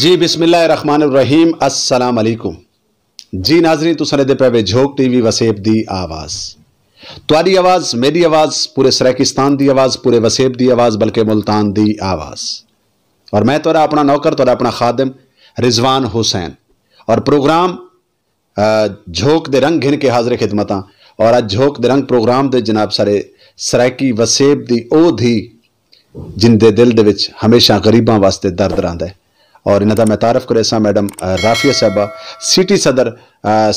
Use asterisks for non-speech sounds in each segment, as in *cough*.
जी बिस्मिल रखमान रहीम असलम जी नाजरी तुम सुने पे झोक टीवी वसेब की आवाज़ थोड़ी आवाज़ मेरी आवाज़ पूरे सरैकिस्तान की आवाज़ पूरे वसेब की आवाज़ बल्कि मुल्तान की आवाज़ और मैं तोरा अपना नौकर तोरा अपना खादम रिजवान हुसैन और प्रोग्राम झोंक दे रंग गिन के हाजिर खिदमत और अ झोंक दे रंग प्रोग्राम के जनाब सारे सरैकी वसेब की ओ धी जिन दिल हमेशा गरीबों वास्ते दर्द रहा है और इनदा मैं तारफ़ करे सा मैडम राफिया साहबा सिटी सदर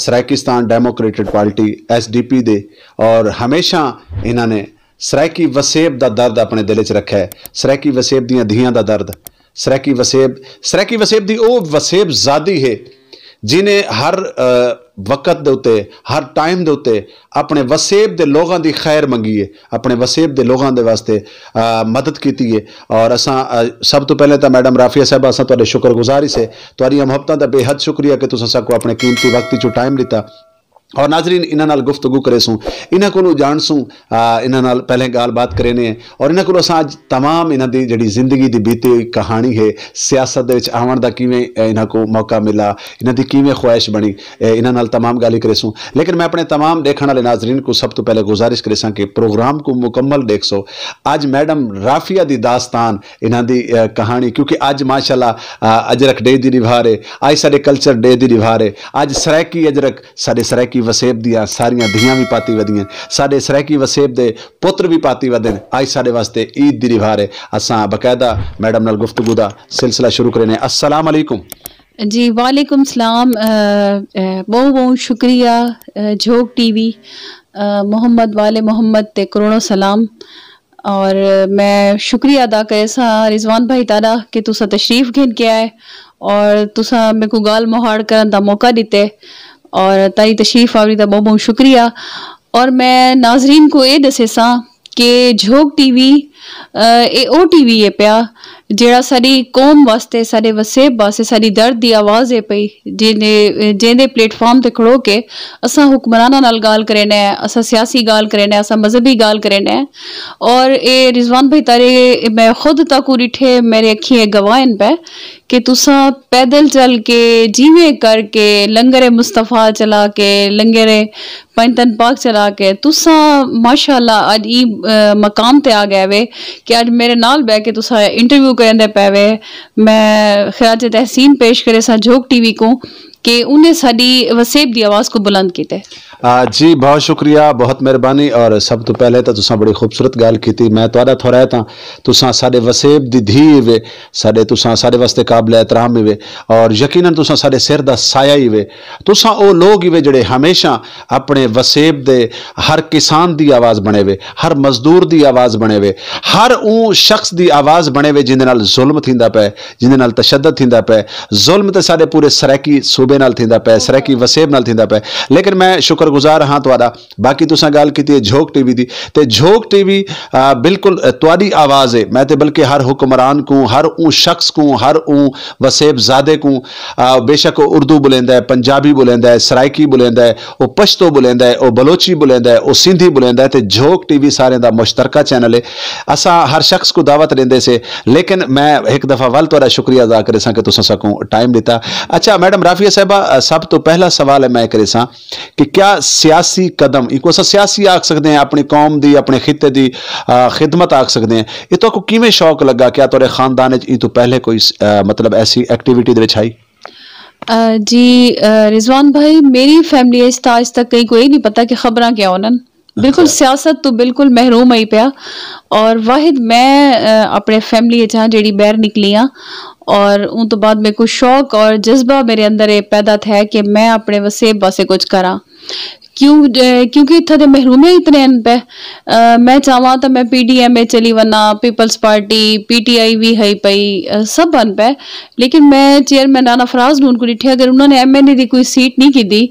Saraikistan Democratic Party S D P दे और हमेशा इन्होंने सराकी वसेब का दर्द अपने दिल च रखा है सराकी वसेब दियाँ धियाँ का दर्द सराकी वसेब सराकी वसेब की वह वसेब जादी है जिन्हें हर आ, वक्त के उ हर टाइम के उ अपने वसेब के लोगों की खैर मंगी है अपने वसेब के लोगों के वास्ते मदद की है और अस सब तो पहले तो मैडम राफिया साहब असर तो शुक्रगुजार ही से थोड़िया मोहब्बत का बेहद शुक्रिया कि तुम सबको अपने कीमती वक्त चु टाइम लिता और नाजरीन इन गुफ्तगु करेसूं इन को जानसूं इन पहले गाल बात करे ने और इन को अज तमाम इन की जी जिंदगी की बीती हुई कहानी है सियासत आवण का किमें इन को मौका मिला इन की किमें ख्वाहिश बनी इन तमाम गाली करेसूं लेकिन मैं अपने तमाम देखने वाले नाजरीन को सब तो पहले गुजारिश करेसा कि प्रोग्राम को मुकम्मल देख सो अज मैडम राफिया की दास्तान इन की कहानी क्योंकि अज माशाला अजरक डे की निवार है अज साढ़े कल्चर डे की निवार है अज सरैकी अजरक साढ़े सरैकी सरैकी वसेब दिया सारिया धियां भी पाती वदियां साडे सरैकी वसेब दे पुत्र भी पाती वदे आज साडे वास्ते ईद दी रिवार है असा बकायदा मैडम नाल गुफ्तगू दा सिलसिला शुरू करने अस्सलाम वालेकुम जी वालेकुम सलाम बहुत बहुत शुक्रिया झोक टीवी मोहम्मद वाले मोहम्मद ते करोड़ों सलाम और मैं शुक्रिया अदा करे सा रिजवान भाई तारा कि तुसा तशरीफ़ घिन के आए और तुसा मेरे को गाल मोहाड़ करन का मौका दिते और तारी तशरीफ़ आवरी का बहुत बहुत शुक्रिया और मैं नाजरीन को ये दसेसा कि झोंक टीवी एह् ओह् टी वी ऐ कौम वास्ते सारे वसेब वास्ते सारी दर्द की आवाज है पी जेह्दे जेह्दे प्लेटफॉर्म से खड़ो के असां हुक्मराना नाल गाल करे ने सियासी गाल करे ने मजहबी गाल करे ने और एह् रिजवान भाई तारे मैं खुद तक उठे मेरे अखियें गवाहन पे कि तुसा पैदल चल के जीवे करके लंगर मुस्तफ़ा चला के लंगर पंतन पाक चला के तुसा माशाल्लाह अज ई मकाम ते आ गए वे कि अज मेरे नाल बह के तुसा इंटरव्यू कर पैवे मैं खराज तहसीन पेश करे सा टीवी को कि उन्हें साड़ी वसेब की आवाज़ को बुलंद किया ਜੀ ਬਹੁਤ ਸ਼ੁਕਰੀਆ ਬਹੁਤ ਮਿਹਰਬਾਨੀ ਔਰ ਸਭ ਤੋਂ ਪਹਿਲੇ ਤਾਂ ਤੁਸੀਂ ਬੜੀ ਖੂਬਸੂਰਤ ਗੱਲ ਕੀਤੀ ਮੈਂ ਤੁਹਾਡਾ ਥੋੜਾ ਤਾਂ ਤੁਸੀਂ ਸਾਡੇ ਵਸੇਬ ਦੀ ਧੀ ਵੇ ਸਾਡੇ ਤੁਸੀਂ ਸਾਡੇ ਵਾਸਤੇ ਕਾਬਲ ਇਤਰਾਮ ਵੇ ਔਰ ਯਕੀਨਨ ਤੁਸੀਂ ਸਾਡੇ ਸਿਰ ਦਾ ਸਾਇਆ ਹੀ ਵੇ ਤੁਸੀਂ ਉਹ ਲੋਕ ਹੀ ਵੇ ਜਿਹੜੇ ਹਮੇਸ਼ਾ ਆਪਣੇ ਵਸੇਬ ਦੇ ਹਰ ਕਿਸਾਨ ਦੀ ਆਵਾਜ਼ ਬਣੇ ਵੇ ਹਰ ਮਜ਼ਦੂਰ ਦੀ ਆਵਾਜ਼ ਬਣੇ ਵੇ ਹਰ ਉਹ ਸ਼ਖਸ ਦੀ ਆਵਾਜ਼ ਬਣੇ ਵੇ ਜਿੰਦੇ ਨਾਲ ਜ਼ੁਲਮ ਥਿੰਦਾ ਪਏ ਜਿੰਦੇ ਨਾਲ ਤਸ਼ੱਦਦ ਥਿੰਦਾ ਪਏ ਜ਼ੁਲਮ ਤੇ ਸਾਡੇ ਪੂਰੇ ਸਰੈਕੀ ਸੂਬੇ ਨਾਲ ਥਿੰਦਾ ਪਏ ਸਰੈਕੀ ਵਸੇਬ ਨਾਲ ਥਿੰਦਾ ਪਏ ਲੇਕਿਨ ਮੈਂ ਸ਼ੁਕਰ गुज़ार हाँ तुहाडा बाकी तुसां गल की है झोक टीवी की तो झोक टीवी बिल्कुल तुरी आवाज़ है मैं तो बल्कि हर हुक्मरान को हर ऊँ शख्स को हर ऊँ वसेबजादे को बेशक उर्दू बुलेंदा है पंजाबी बुलेंदा है सराइकी बुलेंद है वो पश्तो है बलोची बोलेंद है सिंधी बुलेंदा है तो झोक टीवी सारे का मुश्तरका चैनल है असा हर शख्स को दावत देंदे से लेकिन मैं एक दफ़ा वल तुरा शुक्रिया अदा करे सा कि सकूँ टाइम दिता अच्छा मैडम राफिया साहबा सब तो पहला सवाल है मैं करे सा कि क्या सियासी कदम इनको अस सियासी आख सकते हैं अपनी कौम की अपने खिते की खिदमत आख सकते हैं ये तो आपको किमें शौक लगा क्या तुरे तो खानदान ये पहले कोई आ, मतलब ऐसी एक्टिविटी आई जी रिजवान भाई मेरी फैमिली इस तक कहीं कोई नहीं पता कि खबर क्या होना *laughs* बिल्कुल सियासत तो बिल्कुल महरूम आई पाया और वाहिद मैं अपने फैमिली चाह जी बहर निकली हाँ और उन तो बाद मेरे को शौक और जज्बा मेरे अंदर पैदा था कि मैं अपने वसेब पासे कुछ करा क्यों क्योंकि इतने महरूम महरूमे इतने हैं पे आ, मैं चाहवा तो मैं पी डी एम ए चली वना People's Party P T I भी हई पई सब बन पे लेकिन मैं चेयरमैन राना फराज नून को डिठे अगर उन्होंने एम एन ए की कोई सीट नहीं की दी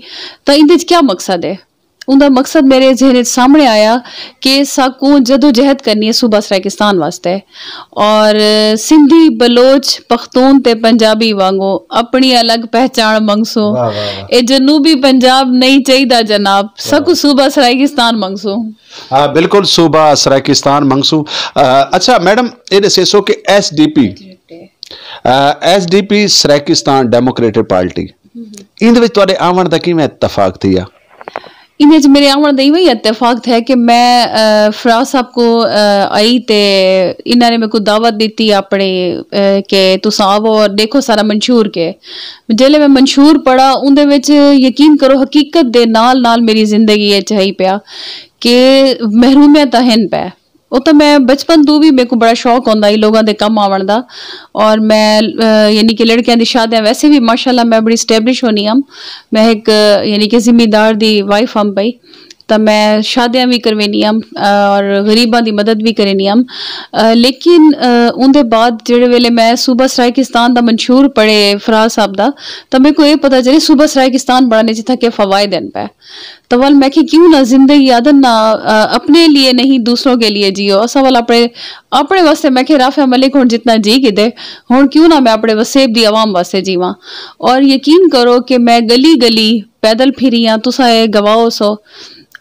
तो इन क्या मकसद है ਉਹਦਾ ਮਕਸਦ ਮੇਰੇ ਜ਼ਿਹਨ ਵਿੱਚ ਸਾਹਮਣੇ ਆਇਆ ਕਿ ਸਾਕੂ ਜਦੋਂ ਜਹਿਦ ਕਰਨੀ ਹੈ ਸੂਬਾ ਸਰਾਇਕਿਸਤਾਨ ਵਾਸਤੇ ਔਰ ਸਿੰਧੀ ਬਲੋਚ ਪਖਤੂਨ ਤੇ ਪੰਜਾਬੀ ਵਾਂਗੋ ਆਪਣੀ ਅਲੱਗ ਪਹਿਚਾਣ ਮੰਗਸੋ ਇਹ ਜਨੂਬੀ ਪੰਜਾਬ ਨਹੀਂ ਚਾਹੀਦਾ ਜਨਾਬ ਸਾਕੂ ਸੂਬਾ ਸਰਾਇਕਿਸਤਾਨ ਮੰਗਸੋ ਹਾਂ ਬਿਲਕੁਲ ਸੂਬਾ ਸਰਾਇਕਿਸਤਾਨ ਮੰਗਸੋ ਅੱਛਾ ਮੈਡਮ ਇਹ ਦੱਸੋ ਕਿ ਐਸਡੀਪੀ ਐਸਡੀਪੀ ਸਰਾਇਕਿਸਤਾਨ ਡੈਮੋਕ੍ਰੇਟਿਕ ਪਾਰਟੀ ਇਹਦੇ ਵਿੱਚ ਤੁਹਾਡੇ ਆਉਣ ਦਾ ਕਿਵੇਂ ਇਤਫਾਕ ਥੀਆ इन्हें मेरे आवण दई वही इतफाक थे कि मैं फराज साहब को आई तो इन्होंने मेरे को दावत दी अपने के तुस आवो और देखो सारा मंशूर के जेल्लै मैं मंशूर पढ़ा उन यकीन करो हकीकत के नाल नाल मेरी जिंदगी ये चाहिए कि महरूमियत आहिन पै वह तो मैं बचपन तू भी मेरे को बड़ा शौक आंता लोगों के कम आवन का और मैं यानी कि लड़कियां की शादियाँ वैसे भी माशाला मैं बड़ी स्टैबलिश होनी हम मैं एक यानी कि जिम्मेदार की वाइफ हम पाई तो मैं शादियां भी करवानी हम और गरीबों की मदद भी करनी हम लेकिन उनके बाद जो वे मैं सूबह सराइकिस्तान का मंशूर पढ़े फराज साहब का तो मेरे को यह पता चले सूबह सराइकिस्तान बढ़ाने जिता के फवायद हैं पै तो वाल मैं क्यों ना जिंदगी आदन ना अपने लिए नहीं दूसरों के लिए जियो असा वाल अपने अपने वास्ते मैं राफे मलिक हूँ जितना जी कि हूँ क्यों ना मैं अपने वसेब की आवाम वास्ते जीवा और यकीन करो कि मैं गली गली पैदल फिरी हाँ तुसा गवाओ सो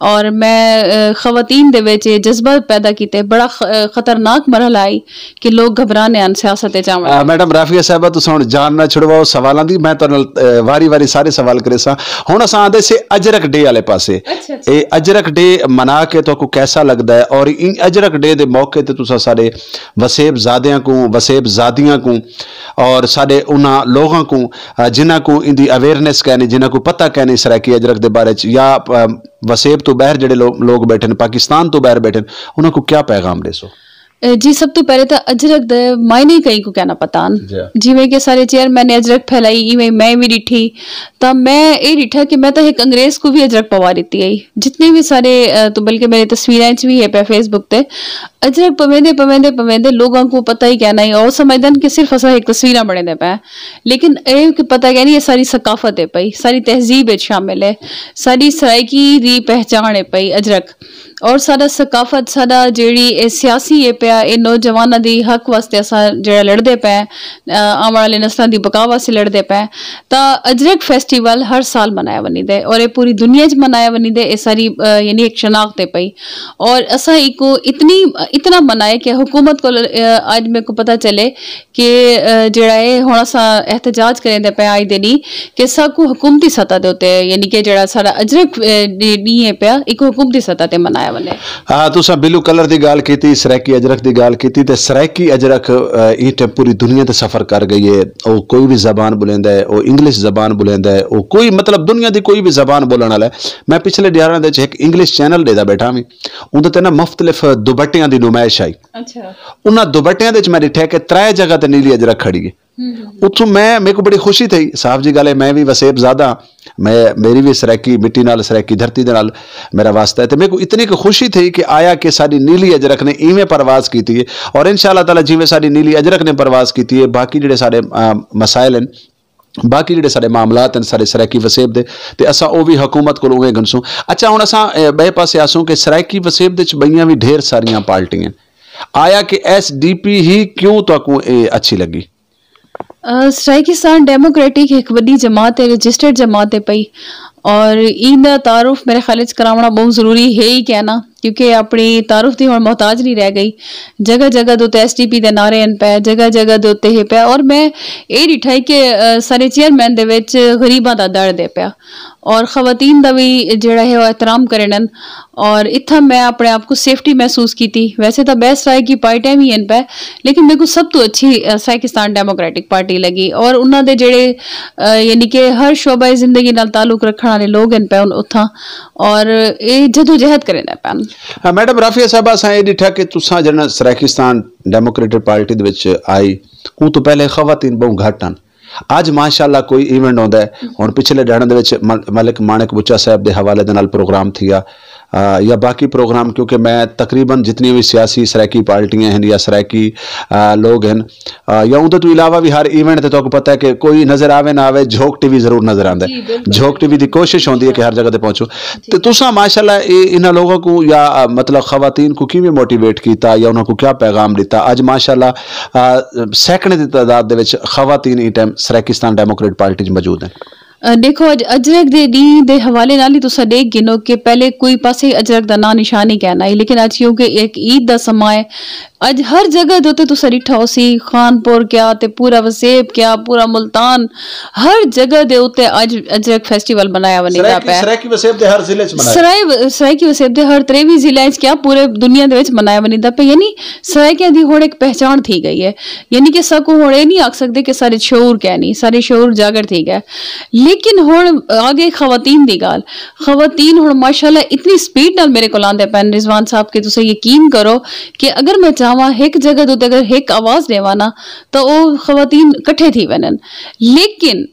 और मैं खवतीन दे जज्बा पैदा किए बड़ा खतरनाक मरहला आई कि लोग घबराने सियासत मैडम राफिया साहबा तुम हम जानना छुड़वाओ सवाल की मैं तो वारी वारी सारे सवाल करे सूँ अस आते अजरक डे आले पास अच्छा, अच्छा। अजरक डे मना के तो कैसा लगता है और अजरक डे के मौके पर तुम सा वसेबजाद को वसेबजादियों को और साढ़े उन्होंने को जिन्हों को इनकी अवेयरनेस कहनी जिन्हों को पता कहनी सराकी अजरक के बारे या ਵਸੇਬ ਤੋਂ ਬਾਹਰ ਜਿਹੜੇ ਲੋਕ ਬੈਠੇ ਨੇ ਪਾਕਿਸਤਾਨ ਤੋਂ ਬਾਹਰ ਬੈਠੇ ਨੇ ਉਹਨਾਂ ਨੂੰ ਕੀ ਪੈਗਾਮ ਦੇਸੋ जी सब तो पहले तो अजरक मायने कहीं को कहना पता जिम्मे के सारे चेयर मैंने अजरक फैलाई इवें मैं भी रिठी तो मैं ये रिठा कि मैं तो एक अंग्रेज को भी अजरक पवा दीती आई जितने भी सारे तो बल्कि मेरे तस्वीरें भी है फेसबुक ते अजरक पवेंदे पवेंदे पवेंदे लोगों को पता ही कहना ही और समझदन कि सिर्फ असा एक तस्वीर बने दे पै लेकिन ये पता कह नहीं सारी सकाफत है पाई सारी तहजीब शामिल है सारी सराइकी पहचान है पाई अजरक और सारा सकाफत सारा जी सियासी ये पे ये नौजवानों की हक वास्ते असा लड़ते पे आने वाले नस्ल की बका वास्ते लड़ते पे तो अजरक फेस्टिवल हर साल मनाया बनी दे और ये पूरी दुनिया मनाया बनी दे सारी यानी एक शनाख्त है पई और असा एक इतनी इतना मनाए कि हुकूमत को अज मेरे को पता चले कि जरा हम अस एहतजाज करें पे आज दिन कि सबको हुकूमती सतह के उ यानी कि जरा सा अजरक डी है पे एक हुकूमती सतह से मनाया ਲੈਵਲ ਹਾਂ ਤੁਸੀਂ ਬਿਲੂ ਕਲਰ ਦੀ ਗੱਲ ਕੀਤੀ ਸਰੈਕੀ ਅਜਰਕ ਦੀ ਗੱਲ ਕੀਤੀ ਤੇ ਸਰੈਕੀ ਅਜਰਕ ਇਹ ਤੇ ਪੂਰੀ ਦੁਨੀਆ ਤੇ ਸਫ਼ਰ ਕਰ ਗਈ ਹੈ ਉਹ ਕੋਈ ਵੀ ਜ਼ਬਾਨ ਬੁਲੰਦਾ ਹੈ ਉਹ ਇੰਗਲਿਸ਼ ਜ਼ਬਾਨ ਬੁਲੰਦਾ ਹੈ ਉਹ ਕੋਈ ਮਤਲਬ ਦੁਨੀਆ ਦੀ ਕੋਈ ਵੀ ਜ਼ਬਾਨ ਬੋਲਣ ਵਾਲਾ ਮੈਂ ਪਿਛਲੇ ਡਿਆਰਾਂ ਦੇ ਚ ਇੱਕ ਇੰਗਲਿਸ਼ ਚੈਨਲ ਦੇਦਾ ਬੈਠਾ ਮੈਂ ਉਹਦੇ ਤੇ ਨਾ ਮੁਖਤਲਫ ਦੁਬਟਿਆਂ ਦੀ ਨੁਮਾਇਸ਼ ਆਈ ਅੱਛਾ ਉਹਨਾਂ ਦੁਬਟਿਆਂ ਦੇ ਚ ਮੈਂ ਦੇਖਿਆ ਕਿ ਤਰੇ ਜਗ੍ਹਾ ਤੇ ਨੀਲੀ ਅਜਰਕ ਖੜੀ ਹੈ ਉੱਥੋਂ ਮੈਂ ਮੇਰੇ ਕੋ ਬੜੀ ਖੁਸ਼ੀ ਥਈ ਸਾਫ ਜੀ ਗੱਲ ਹੈ ਮੈਂ ਵੀ ਵਸੇਬ ਜ਼ਿਆਦਾ ਮੈਂ ਮੇਰੀ ਵੀ ਸਰੈਕੀ ਮਿੱਟੀ ਨਾਲ ਸਰੈਕੀ ਧਰਤੀ ਦੇ ਨਾਲ ਮੇਰਾ ਵਾਸਤਾ ਹੈ ਤੇ ਮੇਰੇ ਕੋ ਇਤਨੀ ਕੁ ਖੁਸ਼ੀ ਥਈ ਕਿ ਆਇਆ ਕਿ ਸਾਡੀ ਨੀਲੀ ਅਜਰਕ ਨੇ ਇਵੇਂ ਪਰਵਾਜ਼ ਕੀਤੀ ਹੈ ਔਰ ਇਨਸ਼ਾਅੱਲਾ ਤਾਲਾ ਜਿਵੇਂ ਸਾਡੀ ਨੀਲੀ ਅਜਰਕ ਨੇ ਪਰਵਾਜ਼ ਕੀਤੀ ਹੈ ਬਾਕੀ ਜਿਹੜੇ ਸਾਡੇ ਮਸਾਇਲ ਹਨ बाकी जोड़े सारे मामलात हैं सारे सरायकी वसेब दे ते असा वो भी हुकूमत को उहे गनसूं अच्छा हूँ असां बे पासे आसूं कि सरायकी वसेब दे बइयां भी ढेर सारियां पार्टियां आया कि एस डी पी ही क्यों तो अच्छी लगी स्ट्राइकिस्तान डेमोक्रेटिक एक वही जमात है रजिस्टर्ड जमात है पई और इन तारुफ़ मेरे ख़्याल बहुत ज़रूरी है ही क्या ना क्योंकि अपनी तारुफ की हम मोहताज नहीं रह गई जगह जगह दो एस टी पी के नारे हैं पै जगह जगह दो पै और मैं यही ठा कि सारे चेयरमैन गरीबा का दर्द दे पाया और खवतीन का भी जोड़ा है वह एहतराम कर और इतना मैं अपने आप को सेफ्टी महसूस की वैसे तो बेस्ट रहा है कि पार्टियां भी एन पै लेकिन मेरे को सब तो अच्छी साकिस्तान डेमोक्रेटिक पार्टी लगी और उन्होंने जेडे यानी कि हर शोबा जिंदगी तालुक रखने वाले लोग हैं पै उतना और ये जदोजहद करें पैन ਹਾਂ ਮੈਡਮ ਰਾਫੀਆ ਸਾਹਿਬਾ ਸਾਂ ਇਹ ਦਿੱਠਾ ਕਿ ਤੁਸਾਂ ਜਣਾ ਸਰਾਖਿਸਤਾਨ ਡੈਮੋਕ੍ਰੇਟਿਕ ਪਾਰਟੀ ਦੇ ਵਿੱਚ ਆਈ ਉਹ ਤੋਂ ਪਹਿਲੇ ਖਵਾਤੀਨ ਬਹੁ ਘਟਨ ਅੱਜ ਮਾਸ਼ਾਅੱਲਾ ਕੋਈ ਇਵੈਂਟ ਆਉਂਦਾ ਹੁਣ ਪਿਛਲੇ ਦਿਨਾਂ ਦੇ ਵਿੱਚ ਮਲਕ ਮਾਨਕ ਬੁੱਚਾ ਸਾਹਿਬ ਦੇ ਹਵਾਲੇ ਦੇ ਨਾਲ ਪ੍ਰੋਗਰਾਮ ਥੀਆ या बाकी प्रोग्राम क्योंकि मैं तकरीबन जितनी भी सियासी सराकी पार्टियां हैं या सराकी लोग हैं या उन तो इलावा भी हर इवेंट तो पता है कि कोई नज़र आवे ना आवे झोंक टीवी जरूर नज़र आता है झोंक टीवी की कोशिश होती है कि हर जगह पर पहुँचो तो तुसा माशाला इन्होंने लोगों को या मतलब खातन को किमें मोटिवेट किया या उन्होंने क्या पैगाम दिता अज माशाला सैकड़े की तादाद खातन ई टाइम सराकिस्तान डेमोक्रेट पार्टी मौजूद हैं देखो अज अजरक दे दी दे हवाले नाल ही तुसा देख गिनो कि पहले कोई पास अजरक का ना निशान ही कहना है लेकिन अज योगे एक ईद दा समय है अज हर जगह दोते तुसा रिठा होसी खानपुर क्या ते पूरा वसेब क्या पूरा मुल्तान हर जगह दे उते अज अजरक फेस्टिवल मनाया वने का पे सराय की वसेब दे हर जिले च सराय सराय की वसेब दे हर 23 जिले च वने दा पे यानी सराय के दी होड़ एक पहचान थी गई है यानी के सको होड़े नहीं आ सकते कि सारे शौर कहनी सारे शौर जागर थी गए लेकिन हम आगे खातन की गाल खीन हम माशाला इतनी स्पीड न मेरे को आते पैन रिजवान साहब कि तुम यकीन करो कि अगर मैं चाहव एक जगह तो अगर एक आवाज देव ना तो वह खवतीन कट्ठे थी वन लेकिन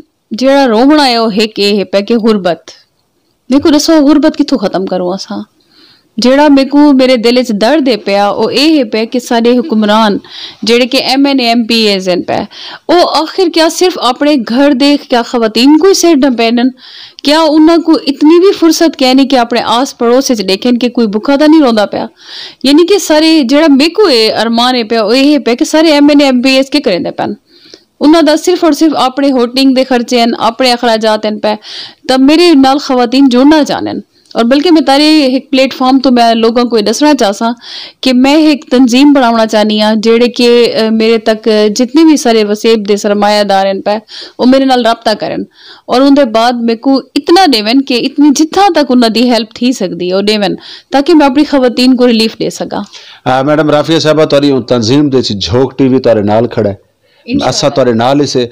जोड़ा रोमणा है वह एक ये कि गुरबत देखो दसो गुरबत कितों खत्म करूँ असा ਜਿਹੜਾ ਮੈਨੂੰ ਮੇਰੇ ਦਿਲ 'ਚ ਦਰਦ है ਪਿਆ ਉਹ ਇਹ हुक्मरान ਪਿਆ ਕਿ ਸਾਡੇ एम ਜਿਹੜੇ ਕਿ ਐਮਐਨ ਐਮਪੀਏਜ਼ ਹਨ ਪੈ ਉਹ ਆਖਿਰ ਕਿਆ ਸਿਰਫ ਆਪਣੇ ਘਰ ਦੇਖ ਕਿਆ ਖਵਾਤੀਨ ਕੋਈ ਸਿਰ ਡੰਪੈਨਨ क्या उन्होंने इतनी भी फुर्सत कहने कि अपने आस पड़ोस देखें कि कोई भुखा तो नहीं रोंदा पाया यानी कि सारे जो मेकू है अरमान है पाया यह पे कि सारे M N M P S के करेंदे पैन उन्होंने सिर्फ और सिर्फ अपने होटिंग के खर्चे हैं अपने अखराजात हैं पै तो मेरे नाल खवतीन जुड़ना चाहन और बल्कि मैं तारे एक प्लेटफॉर्म तो मैं लोगों को दसना चाहसा कि मैं एक तंजीम बनाना चाहनी हाँ जेड़े कि मेरे तक जितने भी सारे वसेब दे सरमायादार हैं पै वो मेरे नाल रबता करन और उनके बाद मेरे को इतना देवन कि इतनी जितना तक उन्होंने हेल्प थी सकती है देवन ताकि मैं अपनी खवतीन को रिलीफ दे सका हाँ, मैडम राफिया साहबा तारी तंजीम झोंक टीवी तारे नाल खड़ा है असा थोड़े नाल से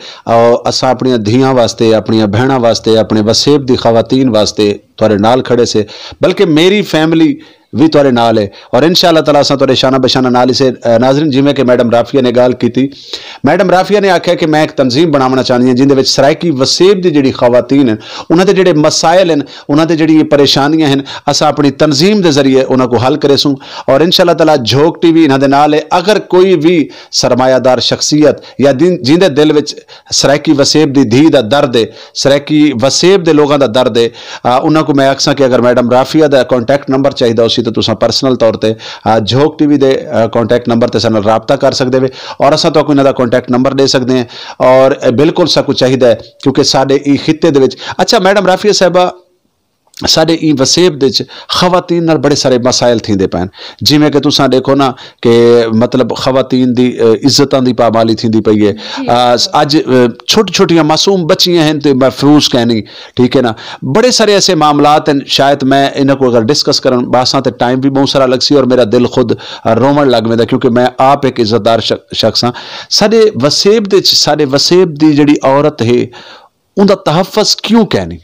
असा अपन धिया वास्ते अपन भेणा वास्ते अपने वसेब की खातन वास्ते थोड़े नाल खड़े से बल्कि मेरी फैमिली भी थोड़े नाल है और इन शाला तला असा थोड़े शाना बशाना नाल इसे नाजरन जिमें कि मैडम राफिया ने गाल की थी। मैडम राफिया ने आख्या कि मैं एक तनजीम बनावना चाहती हूँ जिंद सरायकी वसेब की जी खातन उन्होंने जोड़े मसायल हैं उन्होंने जी परेशानियां हैं असा अपनी तनजीम के जरिए उन्होंने को हल करे सूँ और इन शाला तला झोंक टीवी इन्हों के है अगर कोई भी सरमायादार शख्सियत या दिन जिंद दिल में सरायकी वसेब की धी का दर्द है सरायकी वसेब के लोगों का दर्द है उन्होंने को मैं आखसा कि अगर मैडम राफिया का कॉन्टैक्ट नंबर चाहिए उसी तो परसनल तौर पर जोक टीवी के कॉन्टैक्ट नंबर से राबता कर सकते हैं और असा तो कोई इन्हों का कॉन्टैक्ट नंबर दे सकते हैं और बिल्कुल सकू चाहिए क्योंकि साढ़े खिते अच्छा मैडम राफिया साहबा ਸਾਡੇ ਇਹ ਵਸੇਬ ਦੇ ਚ ਖਵਾਤੀਨ ਨਾਲ ਬੜੇ ਸਾਰੇ ਮਸਾਇਲ ਥਿੰਦੇ ਪੈਣ ਜਿਵੇਂ ਕਿ ਤੁਸੀਂ ਦੇਖੋ ਨਾ ਕਿ ਮਤਲਬ ਖਵਾਤੀਨ ਦੀ ਇੱਜ਼ਤਾਂ ਦੀ ਪਾਮਾਲੀ ਥਿੰਦੀ ਪਈ ਹੈ ਅੱਜ ਛੋਟੀ ਛੋਟੀਆਂ ਮਾਸੂਮ ਬੱਚੀਆਂ ਹਨ ਤੇ ਮਫਰੂਜ਼ ਕਹਿਨੀ ਠੀਕ ਹੈ ਨਾ ਬੜੇ ਸਾਰੇ ਐਸੇ ਮਾਮਲਾਤ ਹਨ ਸ਼ਾਇਦ ਮੈਂ ਇਹਨਾਂ ਕੋ ਅਗਰ ਡਿਸਕਸ ਕਰਨ ਬਾਸਾਂ ਤੇ ਟਾਈਮ ਵੀ ਬਹੁਤ ਸਾਰਾ ਲੱਗ ਸੀ ਔਰ ਮੇਰਾ ਦਿਲ ਖੁਦ ਰੋਵਣ ਲੱਗ ਮੈਂਦਾ ਕਿਉਂਕਿ ਮੈਂ ਆਪ ਇੱਕ ਇੱਜ਼ਤਦਾਰ ਸ਼ਖਸ ਹਾਂ ਸਾਡੇ ਵਸੇਬ ਦੇ ਚ ਸਾਡੇ ਵਸੇਬ ਦੀ ਜਿਹੜੀ ਔਰਤ ਹੈ ਉਹਦਾ ਤਹਫਜ਼ ਕਿਉਂ ਕਹਿਨੀ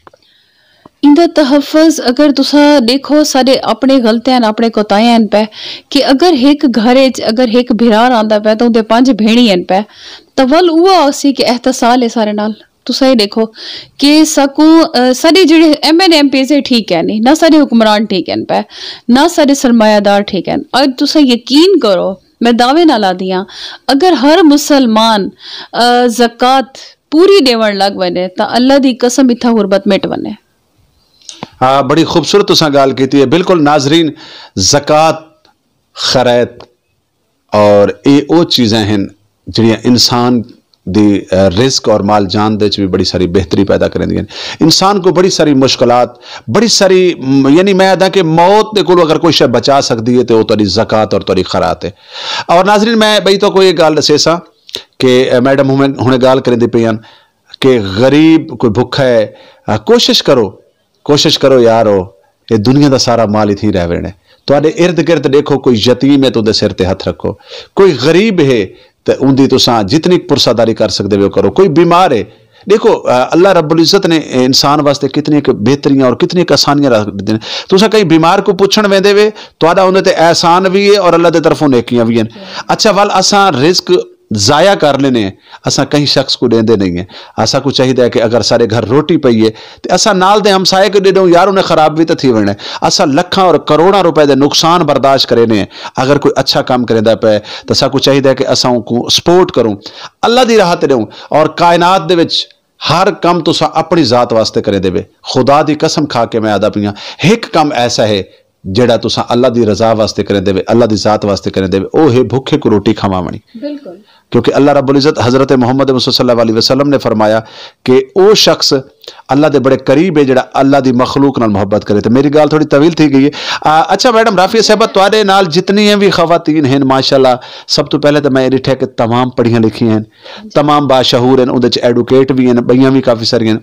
इंदा तहफ़ अगर तुस देखो सारे अपने गलतियां अपने कोतायां पे पै कि अगर एक घर अगर एक बिरार आंदा पै तो उंदे पांच भेणी न पै तो वल उआ उसी के एहतसाल है सारे नाल तुसा ये देखो कि सकू सारे जेडे एम एन एम पीज ठीक है नहीं ना सारे हुक्मरान ठीक हैं पै ना सारे सरमायादार ठीक हैं अगर तुस यकीन करो मैं दावे ना ला दी अगर हर मुसलमान जक़ात पूरी देवण लग वने तो अल्लाह की कसम इतना गुरबत मिट वने आ, हाँ, बड़ी खूबसूरत असां गाल की है बिल्कुल नाज़रीन ज़कात ख़रैत और ये ओह् चीज़ां आहिनि इंसान दी रिस्क और माल जान दे भी बड़ी सारी बेहतरी पैदा करेंदियां इंसान को बड़ी सारी मुश्किल बड़ी सारी यानी मैं आदा कि मौत के को अगर कोई शायद बचा सकती है तो वो थोड़ी जकत और तोरी खरात है और नाजरीन मैं बई तो कोई गाल दसे सा कि मैडम हमें हमें गाल दी पे कि गरीब कोई भुख है कोशिश करो कोशिश यार हो ये दुनिया का सारा माल इत ही रह ਵੇਣੇ तो इर्द गिर्द देखो कोई यतीम है तो ਉਹਦੇ सिर पर हथ रखो कोई गरीब है तो उनकी तुसा जितनी पुरसादारी कर सकते हो करो कोई बीमार है देखो अल्लाह रब्बुल इज़्ज़त ने इंसान वास्ते कितनी बेहतरियां और कितनी आसानियां रख दी तुसा कहीं बीमार को पुछण वेंदे वे तो उन्हें एहसान भी है और अल्लाह के तरफों नेकियां भी हैं अच्छा वाल असा रिस्क ज़ाया कर लेने असा कहीं शख्स को देंदे नहीं है असा को चाहिए कि अगर सारे घर रोटी पई है तो असा नाल दे हमसाए को दे दूँ यार उन्हें खराब भी तो थी वर्ण असा लखा और करोड़ा रुपए के नुकसान बर्दाश्त करेने अगर कोई अच्छा काम करेंदा पे तो असा को चाहिए कि असा को सपोर्ट करूँ अल्लाह की राहत दूँ और कायनात दे विच हर कम तुसा अपनी जात वास्ते करें देवे खुदा की कसम खा के मैं आदा पियाँ एक काम ऐसा है ਜਿਹੜਾ ਤੁਸੀਂ की रज़ा वास्ते ਵਾਸਤੇ ਕਰਦੇ ਦੇਵੇ की जात ਜ਼ਾਤ करें ਕਰਦੇ ਦੇਵੇ ਉਹ ਹੈ ਭੁੱਖੇ ਕੋ ਰੋਟੀ ਖਵਾਵਣੀ ਬਿਲਕੁਲ क्योंकि अल्लाह रबुल्ज़त हज़रत मुहम्मद वसल्लम ने फरमाया कि वो शख्स अल्लाह के बड़े करीब है जरा अल्लाह की मखलूक न मुहब्बत करे तो मेरी गाल थोड़ी तवील थी गई है आ, अच्छा मैडम राफिया साहबा थोड़े नाल जितनियाँ भी खवातीन हैं माशाला सब तो पहले तो मैं रिठा कि तमाम पढ़िया लिखिया हैं तमाम बाशहूर हैं उन्हें एडुकेट भी हैं बइया भी काफ़ी सारिया